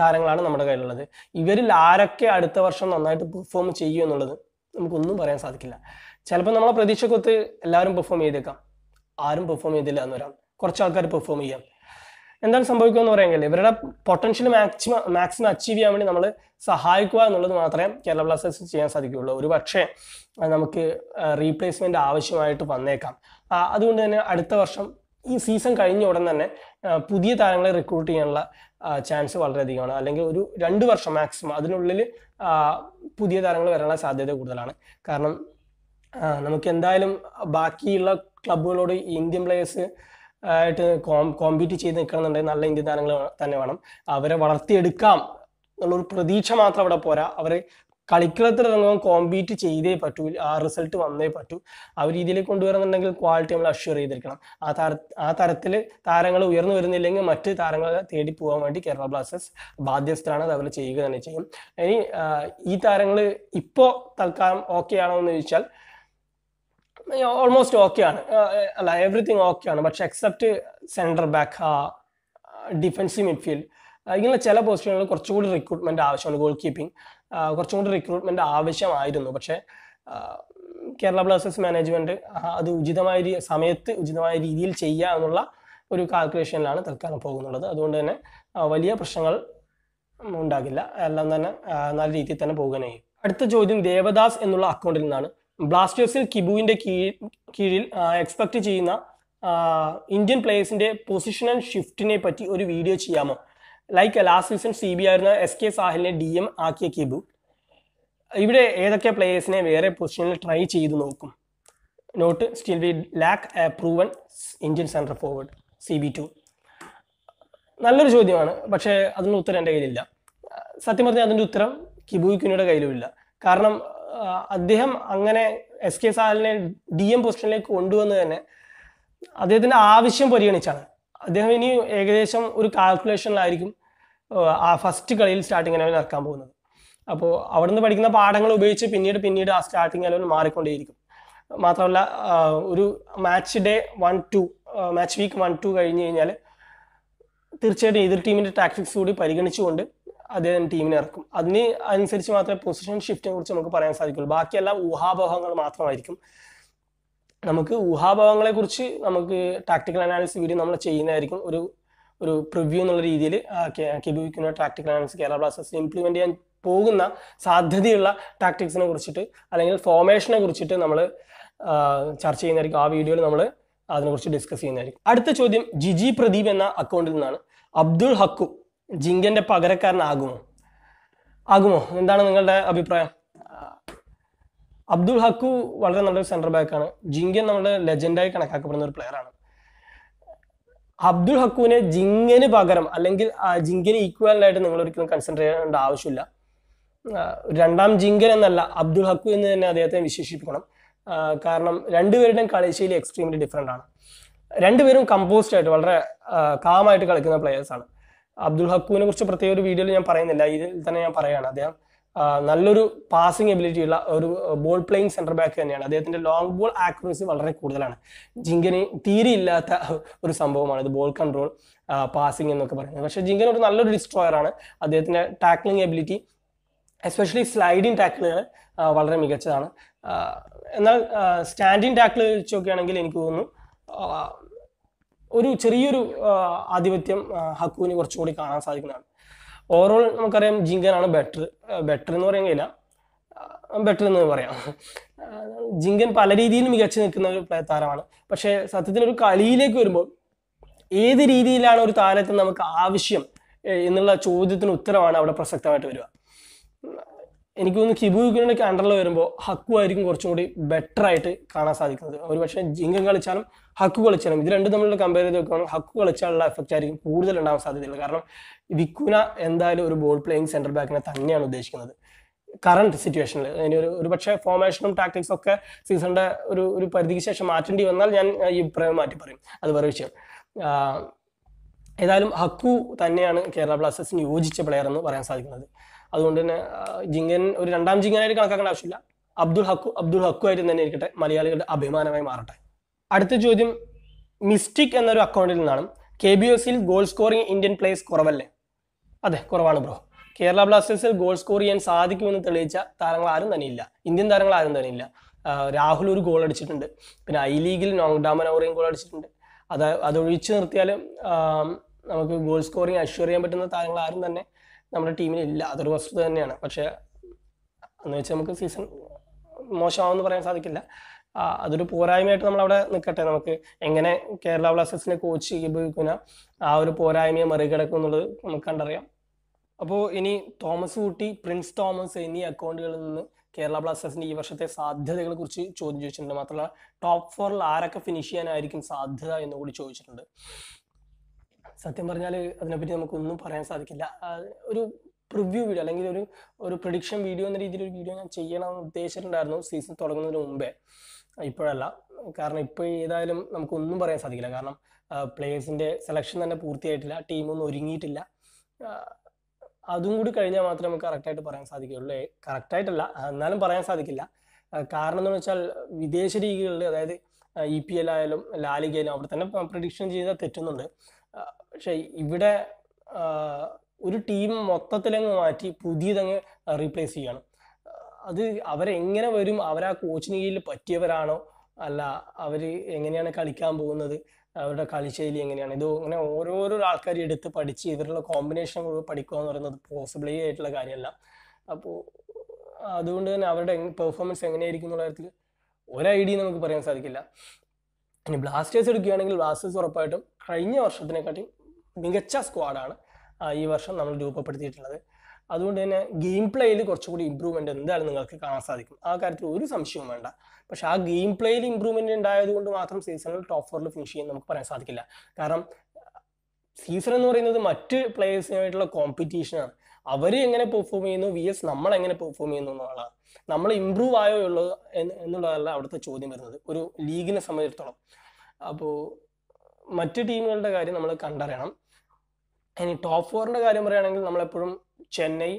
താരങ്ങളാണ് നമ്മുടെ കയ്യിലുള്ളത് ഇവരിൽ ആരൊക്കെ അടുത്ത വർഷം നന്നായിട്ട് പെർഫോം ചെയ്യും എന്നുള്ളത് നമുക്കൊന്നും പറയാൻ സാധിക്കില്ല ചിലപ്പോൾ നമ്മളെ പ്രതീക്ഷക്കൊത്ത് എല്ലാവരും പെർഫോം ചെയ്തേക്കാം ആരും പെർഫോം ചെയ്തില്ല എന്ന് വരാം കുറച്ച് ആൾക്കാർ പെർഫോം ചെയ്യാം എന്താണ് എന്ന് പറയാമെങ്കിൽ ഇവരുടെ പൊട്ടൻഷ്യൽ മാക്സിമം മാക്സിമം അച്ചീവ് ചെയ്യാൻ വേണ്ടി നമ്മൾ സഹായിക്കുക എന്നുള്ളത് മാത്രമേ കേരള ബ്ലാസ്റ്റേഴ്സ് ചെയ്യാൻ സാധിക്കുകയുള്ളൂ ഒരു പക്ഷേ നമുക്ക് റീപ്ലേസ്മെന്റ് ആവശ്യമായിട്ട് വന്നേക്കാം അതുകൊണ്ട് തന്നെ അടുത്ത വർഷം ഈ സീസൺ കഴിഞ്ഞ ഉടൻ തന്നെ പുതിയ താരങ്ങളെ റിക്രൂട്ട് ചെയ്യാനുള്ള ചാൻസ് വളരെയധികമാണ് അല്ലെങ്കിൽ ഒരു രണ്ട് വർഷം മാക്സിമം അതിനുള്ളിൽ പുതിയ താരങ്ങൾ വരാനുള്ള സാധ്യത കൂടുതലാണ് കാരണം നമുക്ക് എന്തായാലും ബാക്കിയുള്ള ക്ലബുകളോട് ഇന്ത്യൻ പ്ലേയേഴ്സ് ആയിട്ട് കോം കോമ്പീറ്റ് ചെയ്ത് നിൽക്കണമെന്നുണ്ടെങ്കിൽ നല്ല ഇന്ത്യൻ താരങ്ങൾ തന്നെ വേണം അവരെ വളർത്തിയെടുക്കാം എന്നുള്ളൊരു പ്രതീക്ഷ മാത്രം അവിടെ പോരാ അവർ ഇറങ്ങുമ്പോൾ കോമ്പീറ്റ് ചെയ്തേ പറ്റൂ ആ റിസൾട്ട് വന്നേ പറ്റൂ ആ ഒരു രീതിയിൽ കൊണ്ടുവരുന്നുണ്ടെങ്കിൽ ക്വാളിറ്റി നമ്മൾ അഷ്യൂർ ചെയ്തിരിക്കണം ആ തര ആ തരത്തിൽ താരങ്ങൾ ഉയർന്നു വരുന്നില്ലെങ്കിൽ മറ്റ് താരങ്ങളെ തേടി പോകാൻ വേണ്ടി കേരള ബ്ലാസ്റ്റേഴ്സ് ബാധ്യസ്ഥരാണ് അത് അവർ ചെയ്യുക തന്നെ ചെയ്യും ഇനി ഈ താരങ്ങൾ ഇപ്പോൾ തൽക്കാലം ഓക്കെ ആണോ എന്ന് ചോദിച്ചാൽ ഓൾമോസ്റ്റ് ഓക്കെ ആണ് uh, uh, അല്ല എവറിത്തിങ് ഓക്കെ ആണ് പക്ഷെ എക്സെപ്റ്റ് സെൻറ്റർ ബാക്ക് ആ ഡിഫൻസീവ് മിഡ്ഫീൽഡ് uh, ഇങ്ങനെ ചില പൊസിഷനുകളിൽ കുറച്ചുകൂടി റിക്രൂട്ട്മെന്റ് ആവശ്യമാണ് ഗോൾ കീപ്പിംഗ് കുറച്ചും കൂടി റിക്രൂട്ട്മെന്റ് ആവശ്യമായിരുന്നു പക്ഷേ കേരള ബ്ലാസ്റ്റേഴ്സ് മാനേജ്മെന്റ് അത് ഉചിതമായ സമയത്ത് ഉചിതമായ രീതിയിൽ ചെയ്യുക എന്നുള്ള ഒരു കാൽക്കുലേഷനിലാണ് തൽക്കാലം പോകുന്നുള്ളത് അതുകൊണ്ട് തന്നെ വലിയ പ്രശ്നങ്ങൾ ഉണ്ടാകില്ല എല്ലാം തന്നെ നല്ല രീതിയിൽ തന്നെ പോകുകയും അടുത്ത ചോദ്യം ദേവദാസ് എന്നുള്ള അക്കൗണ്ടിൽ നിന്നാണ് ബ്ലാസ്റ്റേഴ്സിൽ കിബുവിൻ്റെ കീഴിൽ എക്സ്പെക്ട് ചെയ്യുന്ന ഇന്ത്യൻ പ്ലേയേഴ്സിൻ്റെ പൊസിഷൻ ആൻഡ് ഷിഫ്റ്റിനെ പറ്റി ഒരു വീഡിയോ ചെയ്യാമോ like last season C B ആയിരുന്ന എസ് കെ സാഹലിനെ ഡി എം ആക്കിയ കിബു ഇവിടെ ഏതൊക്കെ പ്ലേയേഴ്സിനെ വേറെ പൊസിഷനിൽ ട്രൈ ചെയ്ത് നോക്കും not still we lack a proven Indian central forward C B two നല്ലൊരു ചോദ്യമാണ് പക്ഷേ അതിനുള്ള ഉത്തരം എൻ്റെ കയ്യിലില്ല സത്യം പറഞ്ഞാൽ അതിൻ്റെ ഉത്തരം കിബുക്കിനോട് കയ്യിലുമില്ല കാരണം അദ്ദേഹം അങ്ങനെ എസ് കെ സാലിനെ ഡി എം പൊസിഷനിലേക്ക് കൊണ്ടുവന്ന് തന്നെ അദ്ദേഹത്തിൻ്റെ ആവശ്യം പരിഗണിച്ചാണ് അദ്ദേഹം ഇനി ഏകദേശം ഒരു കാൽക്കുലേഷനിലായിരിക്കും ആ ഫസ്റ്റ് കളിയിൽ സ്റ്റാർട്ടിംഗ് അലവൻ ഇറക്കാൻ പോകുന്നത് അപ്പോൾ അവിടുന്ന് പഠിക്കുന്ന പാഠങ്ങൾ ഉപയോഗിച്ച് പിന്നീട് പിന്നീട് ആ സ്റ്റാർട്ടിംഗ് അലവൻ മാറിക്കൊണ്ടേയിരിക്കും മാത്രമല്ല ഒരു match day one two match week one two കഴിഞ്ഞ് കഴിഞ്ഞാൽ തീർച്ചയായിട്ടും എതിർ ടീമിൻ്റെ ടാക്ടിക്സ് കൂടി പരിഗണിച്ചുകൊണ്ട് അദ്ദേഹം ടീമിനെ ഇറക്കും അതിന് അനുസരിച്ച് മാത്രമേ പൊസിഷൻ ഷിഫ്റ്റിനെ കുറിച്ച് നമുക്ക് പറയാൻ സാധിക്കുള്ളൂ ബാക്കിയെല്ലാം ഊഹാപോഹങ്ങൾ മാത്രമായിരിക്കും നമുക്ക് ഊഹാഭവങ്ങളെ കുറിച്ച് നമുക്ക് ടാക്ടിക്കൽ അനാലിസിസ് വീഡിയോ നമ്മൾ ചെയ്യുന്നതായിരിക്കും ഒരു ഒരു പ്രിവ്യൂ എന്നുള്ള രീതിയിൽ കിബിക്കുന്ന tactical analysis Kerala Blasters implement ചെയ്യാൻ പോകുന്ന സാധ്യതയുള്ള ടാക്ടിക്സിനെ കുറിച്ചിട്ട് അല്ലെങ്കിൽ ഫോർമേഷനെ കുറിച്ചിട്ട് നമ്മൾ ചർച്ച ചെയ്യുന്നതായിരിക്കും ആ വീഡിയോയിൽ നമ്മൾ അതിനെക്കുറിച്ച് ഡിസ്കസ് ചെയ്യുന്നതായിരിക്കും അടുത്ത ചോദ്യം ജിജി പ്രദീപ് എന്ന അക്കൗണ്ടിൽ നിന്നാണ് അബ്ദുൾ ഹക്കു ജിങ്കന്റെ പകരക്കാരനാകുമോ ആകുമോ എന്താണ് നിങ്ങളുടെ അഭിപ്രായം അബ്ദുൾ ഹക്കു വളരെ നല്ലൊരു ബാക്ക് ആണ് ജിങ്കൻ നമ്മുടെ ലെജൻഡായി കണക്കാക്കപ്പെടുന്ന ഒരു പ്ലെയർ ആണ് അബ്ദുൾ ഹക്കുവിനെ ജിങ്കന് പകരം അല്ലെങ്കിൽ ജിങ്കന് ഈക്വലായിട്ട് നിങ്ങൾ ഒരിക്കലും കൺസെൻട്രേറ്റ് ചെയ്യേണ്ട ആവശ്യമില്ല രണ്ടാം ജിങ്കൻ എന്നല്ല അബ്ദുൾ ഹക്കു എന്ന് തന്നെ അദ്ദേഹത്തെ വിശേഷിപ്പിക്കണം കാരണം രണ്ടുപേരുടെയും കളിശൈലി എക്സ്ട്രീംലി ഡിഫറെൻ്റ് ആണ് രണ്ടുപേരും കമ്പോസ്ഡ് ആയിട്ട് വളരെ കാമായിട്ട് കളിക്കുന്ന പ്ലെയേഴ്സാണ് അബ്ദുൽ ഹക്കൂവിനെ കുറിച്ച് പ്രത്യേക ഒരു വീഡിയോയിൽ ഞാൻ പറയുന്നില്ല ഇതിൽ തന്നെ ഞാൻ പറയുകയാണ് അദ്ദേഹം നല്ലൊരു പാസിംഗ് എബിലിറ്റി ഉള്ള ഒരു ബോൾ പ്ലേയിങ് സെന്റർ ബാക്ക് തന്നെയാണ് അദ്ദേഹത്തിന്റെ ലോങ് ബോൾ ആക്യുറസി വളരെ കൂടുതലാണ് ജിങ്കന് തീരെ ഇല്ലാത്ത ഒരു സംഭവമാണ് ഇത് ബോൾ കൺട്രോൾ പാസിംഗ് എന്നൊക്കെ പറയുന്നത് പക്ഷേ ജിങ്കൻ ഒരു നല്ലൊരു ഡിസ്ട്രോയർ ആണ് അദ്ദേഹത്തിന്റെ ടാക്ലിംഗ് എബിലിറ്റി എസ്പെഷ്യലി സ്ലൈഡിങ് ടാക്കിളുകൾ വളരെ മികച്ചതാണ് എന്നാൽ സ്റ്റാൻഡിങ് ടാക്കിൾ വെച്ചൊക്കെയാണെങ്കിൽ എനിക്ക് തോന്നുന്നു ഒരു ചെറിയൊരു ആധിപത്യം ഹക്കുവിന് കുറച്ചുകൂടി കാണാൻ സാധിക്കുന്നതാണ് ഓവറോൾ നമുക്കറിയാം ജിങ്കനാണ് ബെറ്റർ ബെറ്റർ എന്ന് പറയാൻ കഴിയില്ല ബെറ്റർ എന്ന് പറയാം ജിങ്കൻ പല രീതിയിലും മികച്ചു നിൽക്കുന്ന ഒരു താരമാണ് പക്ഷേ സത്യത്തിൽ ഒരു കളിയിലേക്ക് വരുമ്പോൾ ഏത് രീതിയിലാണ് ഒരു താരത്തിന് നമുക്ക് ആവശ്യം എന്നുള്ള ചോദ്യത്തിന് ഉത്തരമാണ് അവിടെ പ്രസക്തമായിട്ട് വരിക എനിക്ക് തോന്നുന്നു കിബുക്കിനൊക്കെ അണ്ടറിൽ വരുമ്പോൾ ഹക്കു ആയിരിക്കും കുറച്ചും കൂടി ബെറ്റർ ആയിട്ട് കാണാൻ സാധിക്കുന്നത് ഒരു പക്ഷേ കളിച്ചാലും ഹക്കു കളിച്ചാലും ഇത് രണ്ടും തമ്മിലുള്ള കമ്പയർ ചെയ്ത് നോക്കുകയാണെങ്കിൽ ഹക്ക് കളിച്ചാലുള്ള എഫക്റ്റ് ആയിരിക്കും കൂടുതൽ ഉണ്ടാവാൻ സാധ്യതയുള്ളത് കാരണം വിക്കുന എന്തായാലും ഒരു ബോൾ പ്ലേയിങ് സെന്റർ ബാക്കിനെ തന്നെയാണ് ഉദ്ദേശിക്കുന്നത് കറണ്ട് സിറ്റുവേഷനിൽ അതിന് ഒരു ഒരു പക്ഷേ ഫോർമേഷനും ടാക്ടിക്സും ഒക്കെ സീസണിന്റെ ഒരു ഒരു പരിധിക്ക് ശേഷം മാറ്റേണ്ടി വന്നാൽ ഞാൻ ഈ അഭിപ്രായം മാറ്റി പറയും അത് വേറെ വിഷയം ഏതായാലും ഹക്കു തന്നെയാണ് കേരള ബ്ലാസ്റ്റേഴ്സിന് യോജിച്ച പ്ലെയർ എന്ന് പറയാൻ സാധിക്കുന്നത് അതുകൊണ്ട് തന്നെ ജിങ്കൻ ഒരു രണ്ടാം ജിങ്കനായിട്ട് കണക്കാക്കേണ്ട ആവശ്യമില്ല അബ്ദുൾ ഹക്കു അബ്ദുൾ ഹക്കു ആയിട്ട് തന്നെ ഇരിക്കട്ടെ മലയാളികളുടെ അഭിമാനമായി മാറട്ടെ അടുത്ത ചോദ്യം മിസ്റ്റിക് എന്നൊരു അക്കൗണ്ടിൽ നിന്നാണ് കെ ബി എസിൽ ഗോൾ സ്കോറിംഗ് ഇന്ത്യൻ പ്ലേയേഴ്സ് കുറവല്ലേ അതെ കുറവാണ് ബ്രോ കേരള ബ്ലാസ്റ്റേഴ്സിൽ ഗോൾ സ്കോർ ചെയ്യാൻ സാധിക്കുമെന്ന് തെളിയിച്ച താരങ്ങൾ ആരും തന്നെ ഇല്ല ഇന്ത്യൻ താരങ്ങൾ ആരും തന്നെ ഇല്ല രാഹുൽ ഒരു ഗോൾ അടിച്ചിട്ടുണ്ട് പിന്നെ ഐ ലീഗിൽ നോങ്ഡാമൻ ഓറിയും ഗോൾ അടിച്ചിട്ടുണ്ട് അത് അതൊഴിച്ച് നിർത്തിയാൽ നമുക്ക് ഗോൾ സ്കോറിങ് അഷ്വർ ചെയ്യാൻ പറ്റുന്ന താരങ്ങൾ ആരും തന്നെ നമ്മുടെ ടീമിൽ ഇല്ല അതൊരു വസ്തുത തന്നെയാണ് പക്ഷേ എന്ന് വെച്ചാൽ നമുക്ക് സീസൺ മോശമാവെന്ന് പറയാൻ സാധിക്കില്ല അതൊരു പോരായ്മയായിട്ട് നമ്മൾ അവിടെ നിൽക്കട്ടെ നമുക്ക് എങ്ങനെ കേരള ബ്ലാസ്റ്റേഴ്സിനെ കോച്ച് ചെയ്യുന്ന ആ ഒരു പോരായ്മയെ മറികടക്കും എന്നുള്ളത് നമുക്ക് കണ്ടറിയാം അപ്പോൾ ഇനി തോമസ് കൂട്ടി പ്രിൻസ് തോമസ് എന്നീ അക്കൗണ്ടുകളിൽ നിന്ന് കേരള ബ്ലാസ്റ്റേഴ്സിന്റെ ഈ വർഷത്തെ സാധ്യതകളെ കുറിച്ച് ചോദ്യം ചോദിച്ചിട്ടുണ്ട് മാത്രമല്ല ടോപ്പ് ഫോറിൽ ആരൊക്കെ ഫിനിഷ് ചെയ്യാനായിരിക്കും സാധ്യത എന്ന് കൂടി ചോദിച്ചിട്ടുണ്ട് സത്യം പറഞ്ഞാൽ അതിനെപ്പറ്റി നമുക്കൊന്നും പറയാൻ സാധിക്കില്ല ഒരു പ്രിവ്യൂ വീഡിയോ അല്ലെങ്കിൽ ഒരു ഒരു പ്രഡിക്ഷൻ വീഡിയോ എന്ന രീതിയിൽ ഒരു വീഡിയോ ഞാൻ ചെയ്യണമെന്ന് ഉദ്ദേശിച്ചിട്ടുണ്ടായിരുന്നു സീസൺ തുടങ്ങുന്നതിന് മുമ്പേ ഇപ്പോഴല്ല കാരണം ഇപ്പൊ ഏതായാലും ഒന്നും പറയാൻ സാധിക്കില്ല കാരണം പ്ലേയേഴ്സിന്റെ സെലക്ഷൻ തന്നെ പൂർത്തിയായിട്ടില്ല ടീമൊന്നും ഒരുങ്ങിയിട്ടില്ല അതും കൂടി കഴിഞ്ഞാൽ മാത്രമേ നമുക്ക് കറക്റ്റായിട്ട് പറയാൻ സാധിക്കുകയുള്ളൂ കറക്റ്റായിട്ടല്ല എന്നാലും പറയാൻ സാധിക്കില്ല കാരണം എന്ന് വെച്ചാൽ വിദേശ ലീഗുകളിൽ അതായത് ഇ പി എൽ ആയാലും ലാലിഗയിലും അവിടെ തന്നെ പ്രഡിക്ഷൻ ചെയ്താൽ തെറ്റുന്നുണ്ട് പക്ഷെ ഇവിടെ ഒരു ടീം മൊത്തത്തിലങ്ങ് മാറ്റി പുതിയതങ്ങ് റീപ്ലേസ് ചെയ്യണം അത് അവരെങ്ങനെ വരും അവരാ കോച്ചിന് കീഴിൽ പറ്റിയവരാണോ അല്ല അവർ എങ്ങനെയാണ് കളിക്കാൻ പോകുന്നത് അവരുടെ കളിശൈലി എങ്ങനെയാണ് ഇത് അങ്ങനെ ഓരോരോ ആൾക്കാർ എടുത്ത് പഠിച്ച് ഇവരുള്ള കോമ്പിനേഷൻ പഠിക്കുക എന്ന് പറയുന്നത് പോസിബിളേ ആയിട്ടുള്ള കാര്യമല്ല അപ്പോൾ അതുകൊണ്ട് തന്നെ അവരുടെ പെർഫോമൻസ് എങ്ങനെയായിരിക്കും എന്നുള്ള കാര്യത്തിൽ ഒരു ഐഡിയ നമുക്ക് പറയാൻ സാധിക്കില്ല ഇനി ബ്ലാസ്റ്റേഴ്സ് എടുക്കുകയാണെങ്കിൽ ബ്ലാസ്റ്റേഴ്സ് ഉറപ്പായിട്ടും കഴിഞ്ഞ വർഷത്തിനെക്കാട്ടി മികച്ച സ്ക്വാഡാണ് ഈ വർഷം നമ്മൾ രൂപപ്പെടുത്തിയിട്ടുള്ളത് അതുകൊണ്ട് തന്നെ ഗെയിം പ്ലേയിൽ കുറച്ചുകൂടി ഇമ്പ്രൂവ്മെൻ്റ് എന്തായാലും നിങ്ങൾക്ക് കാണാൻ സാധിക്കും ആ കാര്യത്തിൽ ഒരു സംശയവും വേണ്ട പക്ഷെ ആ ഗെയിം പ്ലേയിൽ ഇമ്പ്രൂവ്മെൻ്റ് ഉണ്ടായതുകൊണ്ട് മാത്രം സീസണിൽ ടോപ്പ് ഫോറിൽ ഫിനിഷ് ചെയ്യാൻ നമുക്ക് പറയാൻ സാധിക്കില്ല കാരണം സീസൺ എന്ന് പറയുന്നത് മറ്റ് പ്ലേയേഴ്സിനായിട്ടുള്ള കോമ്പറ്റീഷനാണ് അവർ എങ്ങനെ പെർഫോം ചെയ്യുന്നു വി എസ് നമ്മൾ എങ്ങനെ പെർഫോം ചെയ്യുന്നു എന്നുള്ളതാണ് നമ്മൾ ഇമ്പ്രൂവ് ആയോ ഉള്ളത് എന്നുള്ളതല്ല അവിടുത്തെ ചോദ്യം വരുന്നത് ഒരു ലീഗിനെ സംബന്ധിച്ചിടത്തോളം അപ്പോൾ മറ്റ് ടീമുകളുടെ കാര്യം നമ്മൾ കണ്ടറിയണം ഇനി ടോപ്പ് ഫോറിൻ്റെ കാര്യം പറയുകയാണെങ്കിൽ നമ്മളെപ്പോഴും Chennai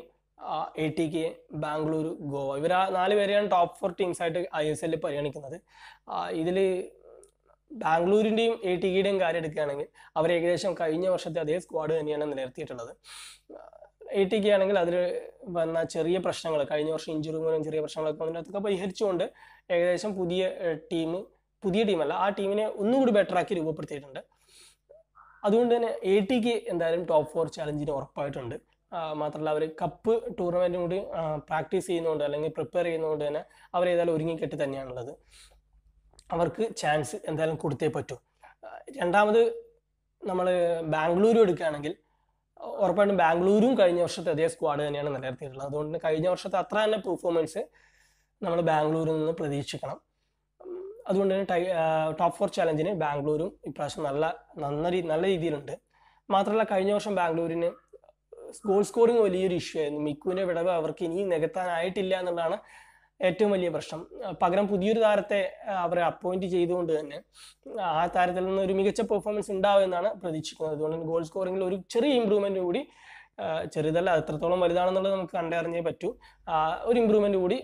A T K Bangalore Goa ഇവർ ആ നാല് പേരെയാണ് ടോപ്പ് ഫോർ ടീംസ് ആയിട്ട് ഐ എസ് എല്ലിൽ പരിഗണിക്കുന്നത് ഇതിൽ ബാംഗ്ലൂരിൻ്റെയും എ ടി കെയുടെയും കാര്യം എടുക്കുകയാണെങ്കിൽ അവർ ഏകദേശം കഴിഞ്ഞ വർഷത്തെ അതേ സ്ക്വാഡ് തന്നെയാണ് നിലനിർത്തിയിട്ടുള്ളത് എ ടി കെ ആണെങ്കിൽ അതിൽ വന്ന ചെറിയ പ്രശ്നങ്ങൾ കഴിഞ്ഞ വർഷം ഇഞ്ചുറി മൂലം ചെറിയ പ്രശ്നങ്ങളൊക്കെ വന്നിട്ടൊക്കെ പരിഹരിച്ചുകൊണ്ട് ഏകദേശം പുതിയ ടീം പുതിയ ടീമല്ല ആ ടീമിനെ ഒന്നുകൂടി ബെറ്ററാക്കി രൂപപ്പെടുത്തിയിട്ടുണ്ട് അതുകൊണ്ട് തന്നെ എ ടി കെ എന്തായാലും ടോപ്പ് ഫോർ ചാലഞ്ചിന് ഉറപ്പായിട്ടുണ്ട് മാത്രമല്ല അവർ കപ്പ് ടൂർണമെൻറ്റും കൂടി പ്രാക്ടീസ് ചെയ്യുന്നതുകൊണ്ട് അല്ലെങ്കിൽ പ്രിപ്പയർ ചെയ്യുന്നതുകൊണ്ട് തന്നെ അവർ ഏതായാലും ഒരുങ്ങിക്കെട്ടി തന്നെയാണുള്ളത് അവർക്ക് ചാൻസ് എന്തായാലും കൊടുത്തേ പറ്റൂ രണ്ടാമത് നമ്മൾ ബാംഗ്ലൂരും എടുക്കുകയാണെങ്കിൽ ഉറപ്പായിട്ടും ബാംഗ്ലൂരും കഴിഞ്ഞ വർഷത്തെ അതേ സ്ക്വാഡ് തന്നെയാണ് നിലനിർത്തിയിട്ടുള്ളത് അതുകൊണ്ട് കഴിഞ്ഞ വർഷത്തെ അത്ര തന്നെ പെർഫോമൻസ് നമ്മൾ ബാംഗ്ലൂരിൽ നിന്ന് പ്രതീക്ഷിക്കണം അതുകൊണ്ട് തന്നെ ടൈ ടോപ്പ് ഫോർ ചാലഞ്ചിന് ബാംഗ്ലൂരും ഇപ്രാവശ്യം നല്ല നന്ന നല്ല രീതിയിലുണ്ട് മാത്രമല്ല കഴിഞ്ഞ വർഷം ബാംഗ്ലൂരിന് ഗോൾ സ്കോറിങ് വലിയൊരു ഇഷ്യൂ ആയിരുന്നു മിക്കുവിന്റെ വിടവ് അവർക്ക് ഇനി നികത്താനായിട്ടില്ല എന്നുള്ളതാണ് ഏറ്റവും വലിയ പ്രശ്നം പകരം പുതിയൊരു താരത്തെ അവർ അപ്പോയിന്റ് ചെയ്തുകൊണ്ട് തന്നെ ആ താരത്തിൽ നിന്ന് ഒരു മികച്ച പെർഫോമൻസ് ഉണ്ടാവും എന്നാണ് പ്രതീക്ഷിക്കുന്നത് അതുകൊണ്ട് ഗോൾ സ്കോറിംഗിൽ ഒരു ചെറിയ ഇമ്പ്രൂവ്മെന്റ് കൂടി ചെറുതല്ല എത്രത്തോളം വലുതാണെന്നുള്ളത് നമുക്ക് കണ്ടറിഞ്ഞേ പറ്റൂ ഒരു ഇമ്പ്രൂവ്മെന്റ് കൂടി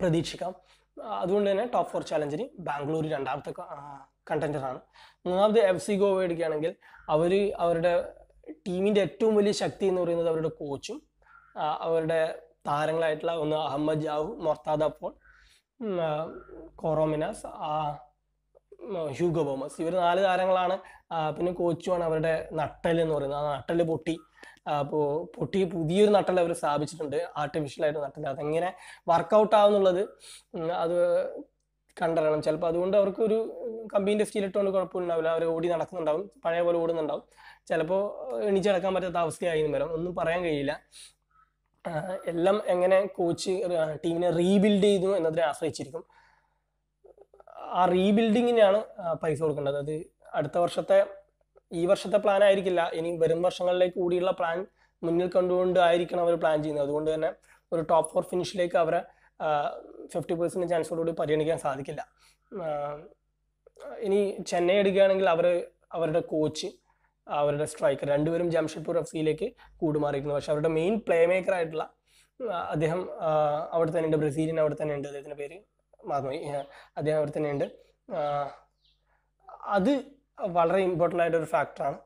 പ്രതീക്ഷിക്കാം അതുകൊണ്ട് തന്നെ ടോപ്പ് ഫോർ ചാലഞ്ചിന് ബാംഗ്ലൂർ രണ്ടാമത്തെ ആണ് മൂന്നാമത് എഫ് സി ഗോവ എടുക്കുകയാണെങ്കിൽ അവർ അവരുടെ ടീമിൻ്റെ ഏറ്റവും വലിയ ശക്തി എന്ന് പറയുന്നത് അവരുടെ കോച്ചും അവരുടെ താരങ്ങളായിട്ടുള്ള ഒന്ന് Ahmed Jahouh Mourtada Fall Corominas Hugo Boumous ഇവർ നാല് താരങ്ങളാണ് പിന്നെ കോച്ചുമാണ് അവരുടെ നട്ടൽ എന്ന് പറയുന്നത് ആ നട്ടൽ പൊട്ടി അപ്പോൾ പൊട്ടി പുതിയൊരു നട്ടൽ അവർ സ്ഥാപിച്ചിട്ടുണ്ട് ആയിട്ട് നട്ടൽ അതെങ്ങനെ വർക്കൗട്ട് ആവുന്നുള്ളത് അത് കണ്ടറിയണം ചിലപ്പോൾ അതുകൊണ്ട് അവർക്ക് ഒരു കമ്പീൻ്റെ സ്റ്റീലിട്ടുകൊണ്ട് കുഴപ്പമുണ്ടാവില്ല അവർ ഓടി നടക്കുന്നുണ്ടാവും പഴയ പോലെ ഓടുന്നുണ്ടാവും ചിലപ്പോൾ എണീച്ച് നടക്കാൻ പറ്റാത്ത അവസ്ഥയായി വരാം ഒന്നും പറയാൻ കഴിയില്ല എല്ലാം എങ്ങനെ കോച്ച് ടീമിനെ റീബിൽഡ് ചെയ്തു എന്നതിനെ ആശ്രയിച്ചിരിക്കും ആ റീബിൽഡിങ്ങിനാണ് പൈസ കൊടുക്കേണ്ടത് അത് അടുത്ത വർഷത്തെ ഈ വർഷത്തെ പ്ലാൻ ആയിരിക്കില്ല ഇനി വരും വർഷങ്ങളിലേക്ക് കൂടിയുള്ള പ്ലാൻ മുന്നിൽ കണ്ടുകൊണ്ട് ആയിരിക്കണം അവർ പ്ലാൻ ചെയ്യുന്നത് അതുകൊണ്ട് തന്നെ ഒരു ടോപ്പ് ഫോർ ഫിനിഷിലേക്ക് അവരെ ഫിഫ്റ്റി പേഴ്സൻറ്റ് ചാൻസോടുകൂടി പരിഗണിക്കാൻ സാധിക്കില്ല ഇനി ചെന്നൈ എടുക്കുകയാണെങ്കിൽ അവർ അവരുടെ കോച്ച് അവരുടെ സ്ട്രൈക്കർ രണ്ടുപേരും ജംഷഡ്പൂർ എഫ് സിയിലേക്ക് കൂടുമാറിയിരിക്കുന്നു പക്ഷെ അവരുടെ മെയിൻ പ്ലേ മേക്കർ ആയിട്ടുള്ള അദ്ദേഹം അവിടെ തന്നെ ഉണ്ട് ബ്രസീലിയൻ അവിടെ തന്നെ ഉണ്ട് അദ്ദേഹത്തിൻ്റെ പേര് മാധവി അദ്ദേഹം അവിടെ തന്നെ ഉണ്ട് അത് വളരെ ഇമ്പോർട്ടൻ്റ് ആയിട്ടൊരു ഫാക്ടറാണ്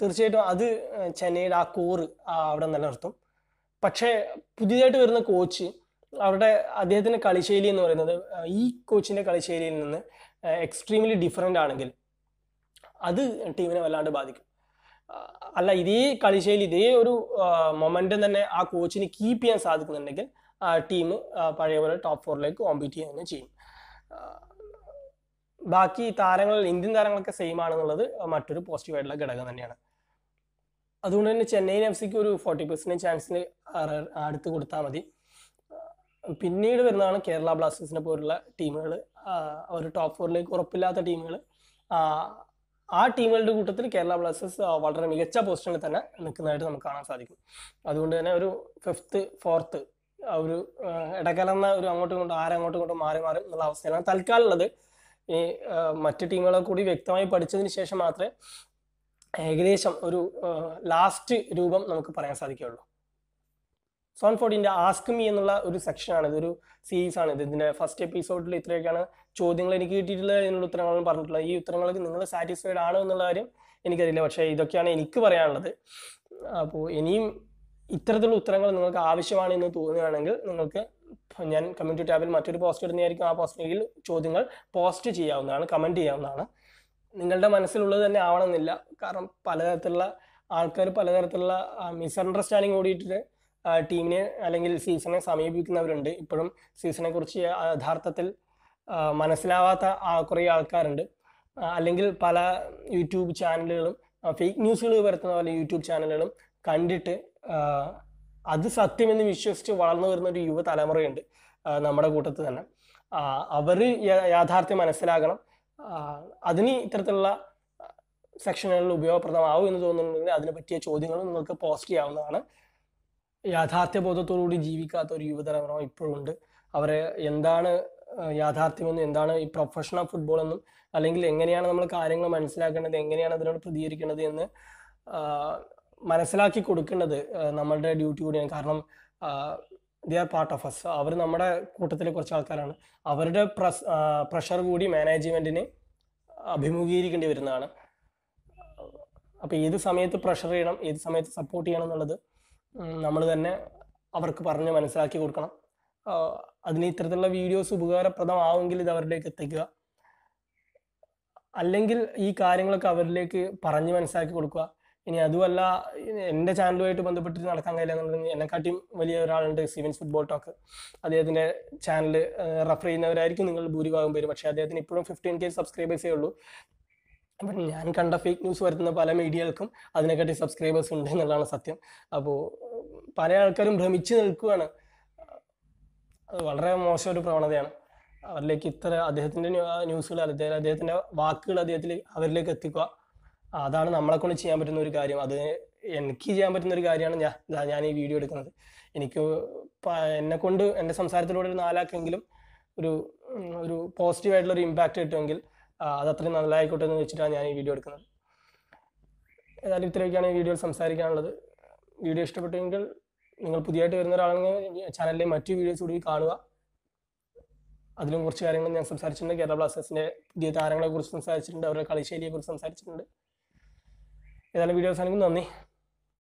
തീർച്ചയായിട്ടും അത് ചെന്നൈയുടെ ആ കോറ് അവിടെ നിലനിർത്തും പക്ഷേ പുതിയതായിട്ട് വരുന്ന കോച്ച് അവരുടെ അദ്ദേഹത്തിൻ്റെ കളിശൈലി എന്ന് പറയുന്നത് ഈ കോച്ചിൻ്റെ കളിശൈലിയിൽ നിന്ന് എക്സ്ട്രീംലി ഡിഫറെൻ്റ് ആണെങ്കിൽ അത് ടീമിനെ വല്ലാണ്ട് ബാധിക്കും അല്ല ഇതേ കളിശൈലി ഇതേ ഒരു മൊമെന്റം തന്നെ ആ കോച്ചിന് കീപ്പ് ചെയ്യാൻ സാധിക്കുന്നുണ്ടെങ്കിൽ ടീം പഴയ പോലെ ടോപ്പ് ഫോറിലേക്ക് കോമ്പീറ്റ് ചെയ്യുക തന്നെ ചെയ്യും ബാക്കി താരങ്ങൾ ഇന്ത്യൻ താരങ്ങളൊക്കെ സെയിം ആണെന്നുള്ളത് മറ്റൊരു പോസിറ്റീവായിട്ടുള്ള ഘടകം തന്നെയാണ് അതുകൊണ്ട് തന്നെ ചെന്നൈയിൻ എഫ് സിക്ക് ഒരു ഫോർട്ടി പെർസെൻറ്റേജ് ചാൻസിന് അടുത്ത് കൊടുത്താൽ മതി പിന്നീട് വരുന്നതാണ് കേരള ബ്ലാസ്റ്റേഴ്സിനെ പോലുള്ള ടീമുകൾ ഒരു ടോപ്പ് ഫോറിലേക്ക് ഉറപ്പില്ലാത്ത ടീമുകൾ ആ ടീമുകളുടെ കൂട്ടത്തിൽ കേരള ബ്ലാസ്റ്റേഴ്സ് വളരെ മികച്ച പൊസിഷനിൽ തന്നെ നിൽക്കുന്നതായിട്ട് നമുക്ക് കാണാൻ സാധിക്കും അതുകൊണ്ട് തന്നെ ഒരു ഫിഫ്ത്ത് ഫോർത്ത് ഒരു ഇടകലർന്ന ഒരു അങ്ങോട്ടും ഇങ്ങോട്ടും ആരങ്ങോട്ടും ഇങ്ങോട്ടും മാറി മാറി എന്നുള്ള അവസ്ഥയാണ് തൽക്കാലമുള്ളത് ഈ മറ്റ് ടീമുകളെ കൂടി വ്യക്തമായി പഠിച്ചതിന് ശേഷം മാത്രമേ ഏകദേശം ഒരു ലാസ്റ്റ് രൂപം നമുക്ക് പറയാൻ സാധിക്കുകയുള്ളൂ സോൺഫോർഡിൻ്റെ ആസ്ക് മീ എന്നുള്ള ഒരു ആണ് ഇതൊരു സീരീസ് ആണ് ഇത് ഇതിൻ്റെ ഫസ്റ്റ് എപ്പിസോഡിൽ ഇത്രയൊക്കെയാണ് ചോദ്യങ്ങൾ എനിക്ക് കിട്ടിയിട്ടുള്ളത് എന്നുള്ള ഉത്തരങ്ങളും പറഞ്ഞിട്ടുള്ളത് ഈ ഉത്തരങ്ങൾക്ക് നിങ്ങൾ സാറ്റിസ്ഫൈഡ് ആണോ എന്നുള്ള കാര്യം എനിക്കറിയില്ല പക്ഷേ ഇതൊക്കെയാണ് എനിക്ക് പറയാനുള്ളത് അപ്പോൾ ഇനിയും ഇത്തരത്തിലുള്ള ഉത്തരങ്ങൾ നിങ്ങൾക്ക് ആവശ്യമാണ് എന്ന് തോന്നുകയാണെങ്കിൽ നിങ്ങൾക്ക് ഞാൻ കമ്മ്യൂണിറ്റി ടാബിൽ മറ്റൊരു പോസ്റ്റ് ഇടുന്നതായിരിക്കും ആ പോസ്റ്റിൽ ചോദ്യങ്ങൾ പോസ്റ്റ് ചെയ്യാവുന്നതാണ് കമൻറ്റ് ചെയ്യാവുന്നതാണ് നിങ്ങളുടെ മനസ്സിലുള്ളത് തന്നെ ആവണമെന്നില്ല കാരണം പലതരത്തിലുള്ള ആൾക്കാർ പലതരത്തിലുള്ള അണ്ടർസ്റ്റാൻഡിങ് കൂടിയിട്ട് ടീമിനെ അല്ലെങ്കിൽ സീസണെ സമീപിക്കുന്നവരുണ്ട് ഇപ്പോഴും സീസണെ കുറിച്ച് യഥാർത്ഥത്തിൽ മനസ്സിലാവാത്ത കുറേ ആൾക്കാരുണ്ട് അല്ലെങ്കിൽ പല യൂട്യൂബ് ചാനലുകളും ഫേക്ക് ന്യൂസുകൾ വരുത്തുന്ന പല യൂട്യൂബ് ചാനലുകളും കണ്ടിട്ട് അത് സത്യമെന്ന് വിശ്വസിച്ച് വളർന്നു വരുന്ന ഒരു യുവതലമുറയുണ്ട് നമ്മുടെ കൂട്ടത്തിൽ തന്നെ അവർ യാഥാർത്ഥ്യം മനസ്സിലാകണം അതിന് ഇത്തരത്തിലുള്ള സെക്ഷനുകളിൽ ഉപയോഗപ്രദമാവും എന്ന് തോന്നുന്നുണ്ടെങ്കിൽ അതിനെ പറ്റിയ ചോദ്യങ്ങളും നിങ്ങൾക്ക് പോസ്റ്റ് ചെയ്യാവുന്നതാണ് യാഥാർത്ഥ്യബോധത്തോടുകൂടി ജീവിക്കാത്ത ഒരു യുവതലമുറ ഇപ്പോഴുണ്ട് അവരെ എന്താണ് യാഥാർത്ഥ്യമെന്നും എന്താണ് ഈ പ്രൊഫഷണൽ ഫുട്ബോൾ എന്നും അല്ലെങ്കിൽ എങ്ങനെയാണ് നമ്മൾ കാര്യങ്ങൾ മനസ്സിലാക്കേണ്ടത് എങ്ങനെയാണ് അതിനോട് പ്രതികരിക്കേണ്ടത് എന്ന് മനസ്സിലാക്കി കൊടുക്കേണ്ടത് നമ്മളുടെ ഡ്യൂട്ടി കൂടിയാണ് കാരണം they are part of us അവർ നമ്മുടെ കൂട്ടത്തിലെ കുറച്ച് ആൾക്കാരാണ് അവരുടെ പ്രഷർ കൂടി മാനേജ്മെന്റിനെ അഭിമുഖീകരിക്കേണ്ടി വരുന്നതാണ് അപ്പോൾ ഏത് സമയത്ത് പ്രഷർ ചെയ്യണം ഏത് സമയത്ത് സപ്പോർട്ട് ചെയ്യണം എന്നുള്ളത് നമ്മൾ തന്നെ അവർക്ക് പറഞ്ഞ് മനസ്സിലാക്കി കൊടുക്കണം അതിന് ഇത്തരത്തിലുള്ള വീഡിയോസ് ഉപകാരപ്രദമാവെങ്കിൽ ഇത് അവരിലേക്ക് എത്തിക്കുക അല്ലെങ്കിൽ ഈ കാര്യങ്ങളൊക്കെ അവരിലേക്ക് പറഞ്ഞ് മനസ്സിലാക്കി കൊടുക്കുക ഇനി അതുമല്ല എൻ്റെ ചാനലുമായിട്ട് ബന്ധപ്പെട്ടിട്ട് നടക്കാൻ കഴിയില്ല എന്നെക്കാട്ടിയും വലിയ ഒരാളുണ്ട് സീവൻസ് ഫുട്ബോൾ ടോക്ക് അദ്ദേഹത്തിൻ്റെ ചാനൽ റെഫർ ചെയ്യുന്നവരായിരിക്കും നിങ്ങൾ ഭൂരിഭാഗം പേര് പക്ഷേ അദ്ദേഹത്തിന് ഇപ്പോഴും ഫിഫ്റ്റീൻ കെ സബ്സ്ക്രൈബേഴ്സേ ഉള്ളൂ അപ്പം ഞാൻ കണ്ട ഫേക്ക് ന്യൂസ് വരുത്തുന്ന പല മീഡിയകൾക്കും അതിനെക്കാട്ടി സബ്സ്ക്രൈബേഴ്സ് ഉണ്ട് എന്നുള്ളതാണ് സത്യം അപ്പോൾ പല ആൾക്കാരും ഭ്രമിച്ചു നിൽക്കുകയാണ് അത് വളരെ മോശം ഒരു പ്രവണതയാണ് അവരിലേക്ക് ഇത്ര അദ്ദേഹത്തിൻ്റെ ന്യൂസുകൾ അദ്ദേഹം അദ്ദേഹത്തിൻ്റെ വാക്കുകൾ അദ്ദേഹത്തിലേക്ക് അവരിലേക്ക് എത്തിക്കുക അതാണ് നമ്മളെ കൊണ്ട് ചെയ്യാൻ പറ്റുന്ന ഒരു കാര്യം അത് എനിക്ക് ചെയ്യാൻ പറ്റുന്ന ഒരു കാര്യമാണ് ഞാൻ ഞാൻ ഈ വീഡിയോ എടുക്കുന്നത് എനിക്ക് എന്നെ കൊണ്ട് എൻ്റെ സംസാരത്തിലൂടെ ഒരു നാലാക്കെങ്കിലും ഒരു ഒരു പോസിറ്റീവായിട്ടുള്ള ഒരു ഇമ്പാക്റ്റ് കിട്ടുമെങ്കിൽ അത് അത്രയും നല്ലതായിക്കോട്ടെ എന്ന് വെച്ചിട്ടാണ് ഞാൻ ഈ വീഡിയോ എടുക്കുന്നത് ഏതായാലും ഇത്രയൊക്കെയാണ് ഈ വീഡിയോയിൽ സംസാരിക്കാനുള്ളത് വീഡിയോ ഇഷ്ടപ്പെട്ടെങ്കിൽ നിങ്ങൾ പുതിയതായിട്ട് വരുന്ന ഒരാളാണെങ്കിൽ ചാനലിലെ മറ്റു വീഡിയോസ് കൂടി കാണുക അതിലും കുറച്ച് കാര്യങ്ങൾ ഞാൻ സംസാരിച്ചിട്ടുണ്ട് കേരള ബ്ലാസ്റ്റേഴ്സിൻ്റെ പുതിയ താരങ്ങളെക്കുറിച്ച് സംസാരിച്ചിട്ടുണ്ട് അവരുടെ കളിശൈലിയെക്കുറിച്ച് സംസാരിച്ചിട്ടുണ്ട് ഏതായാലും വീഡിയോസ് അവസാനിക്കും നന്ദി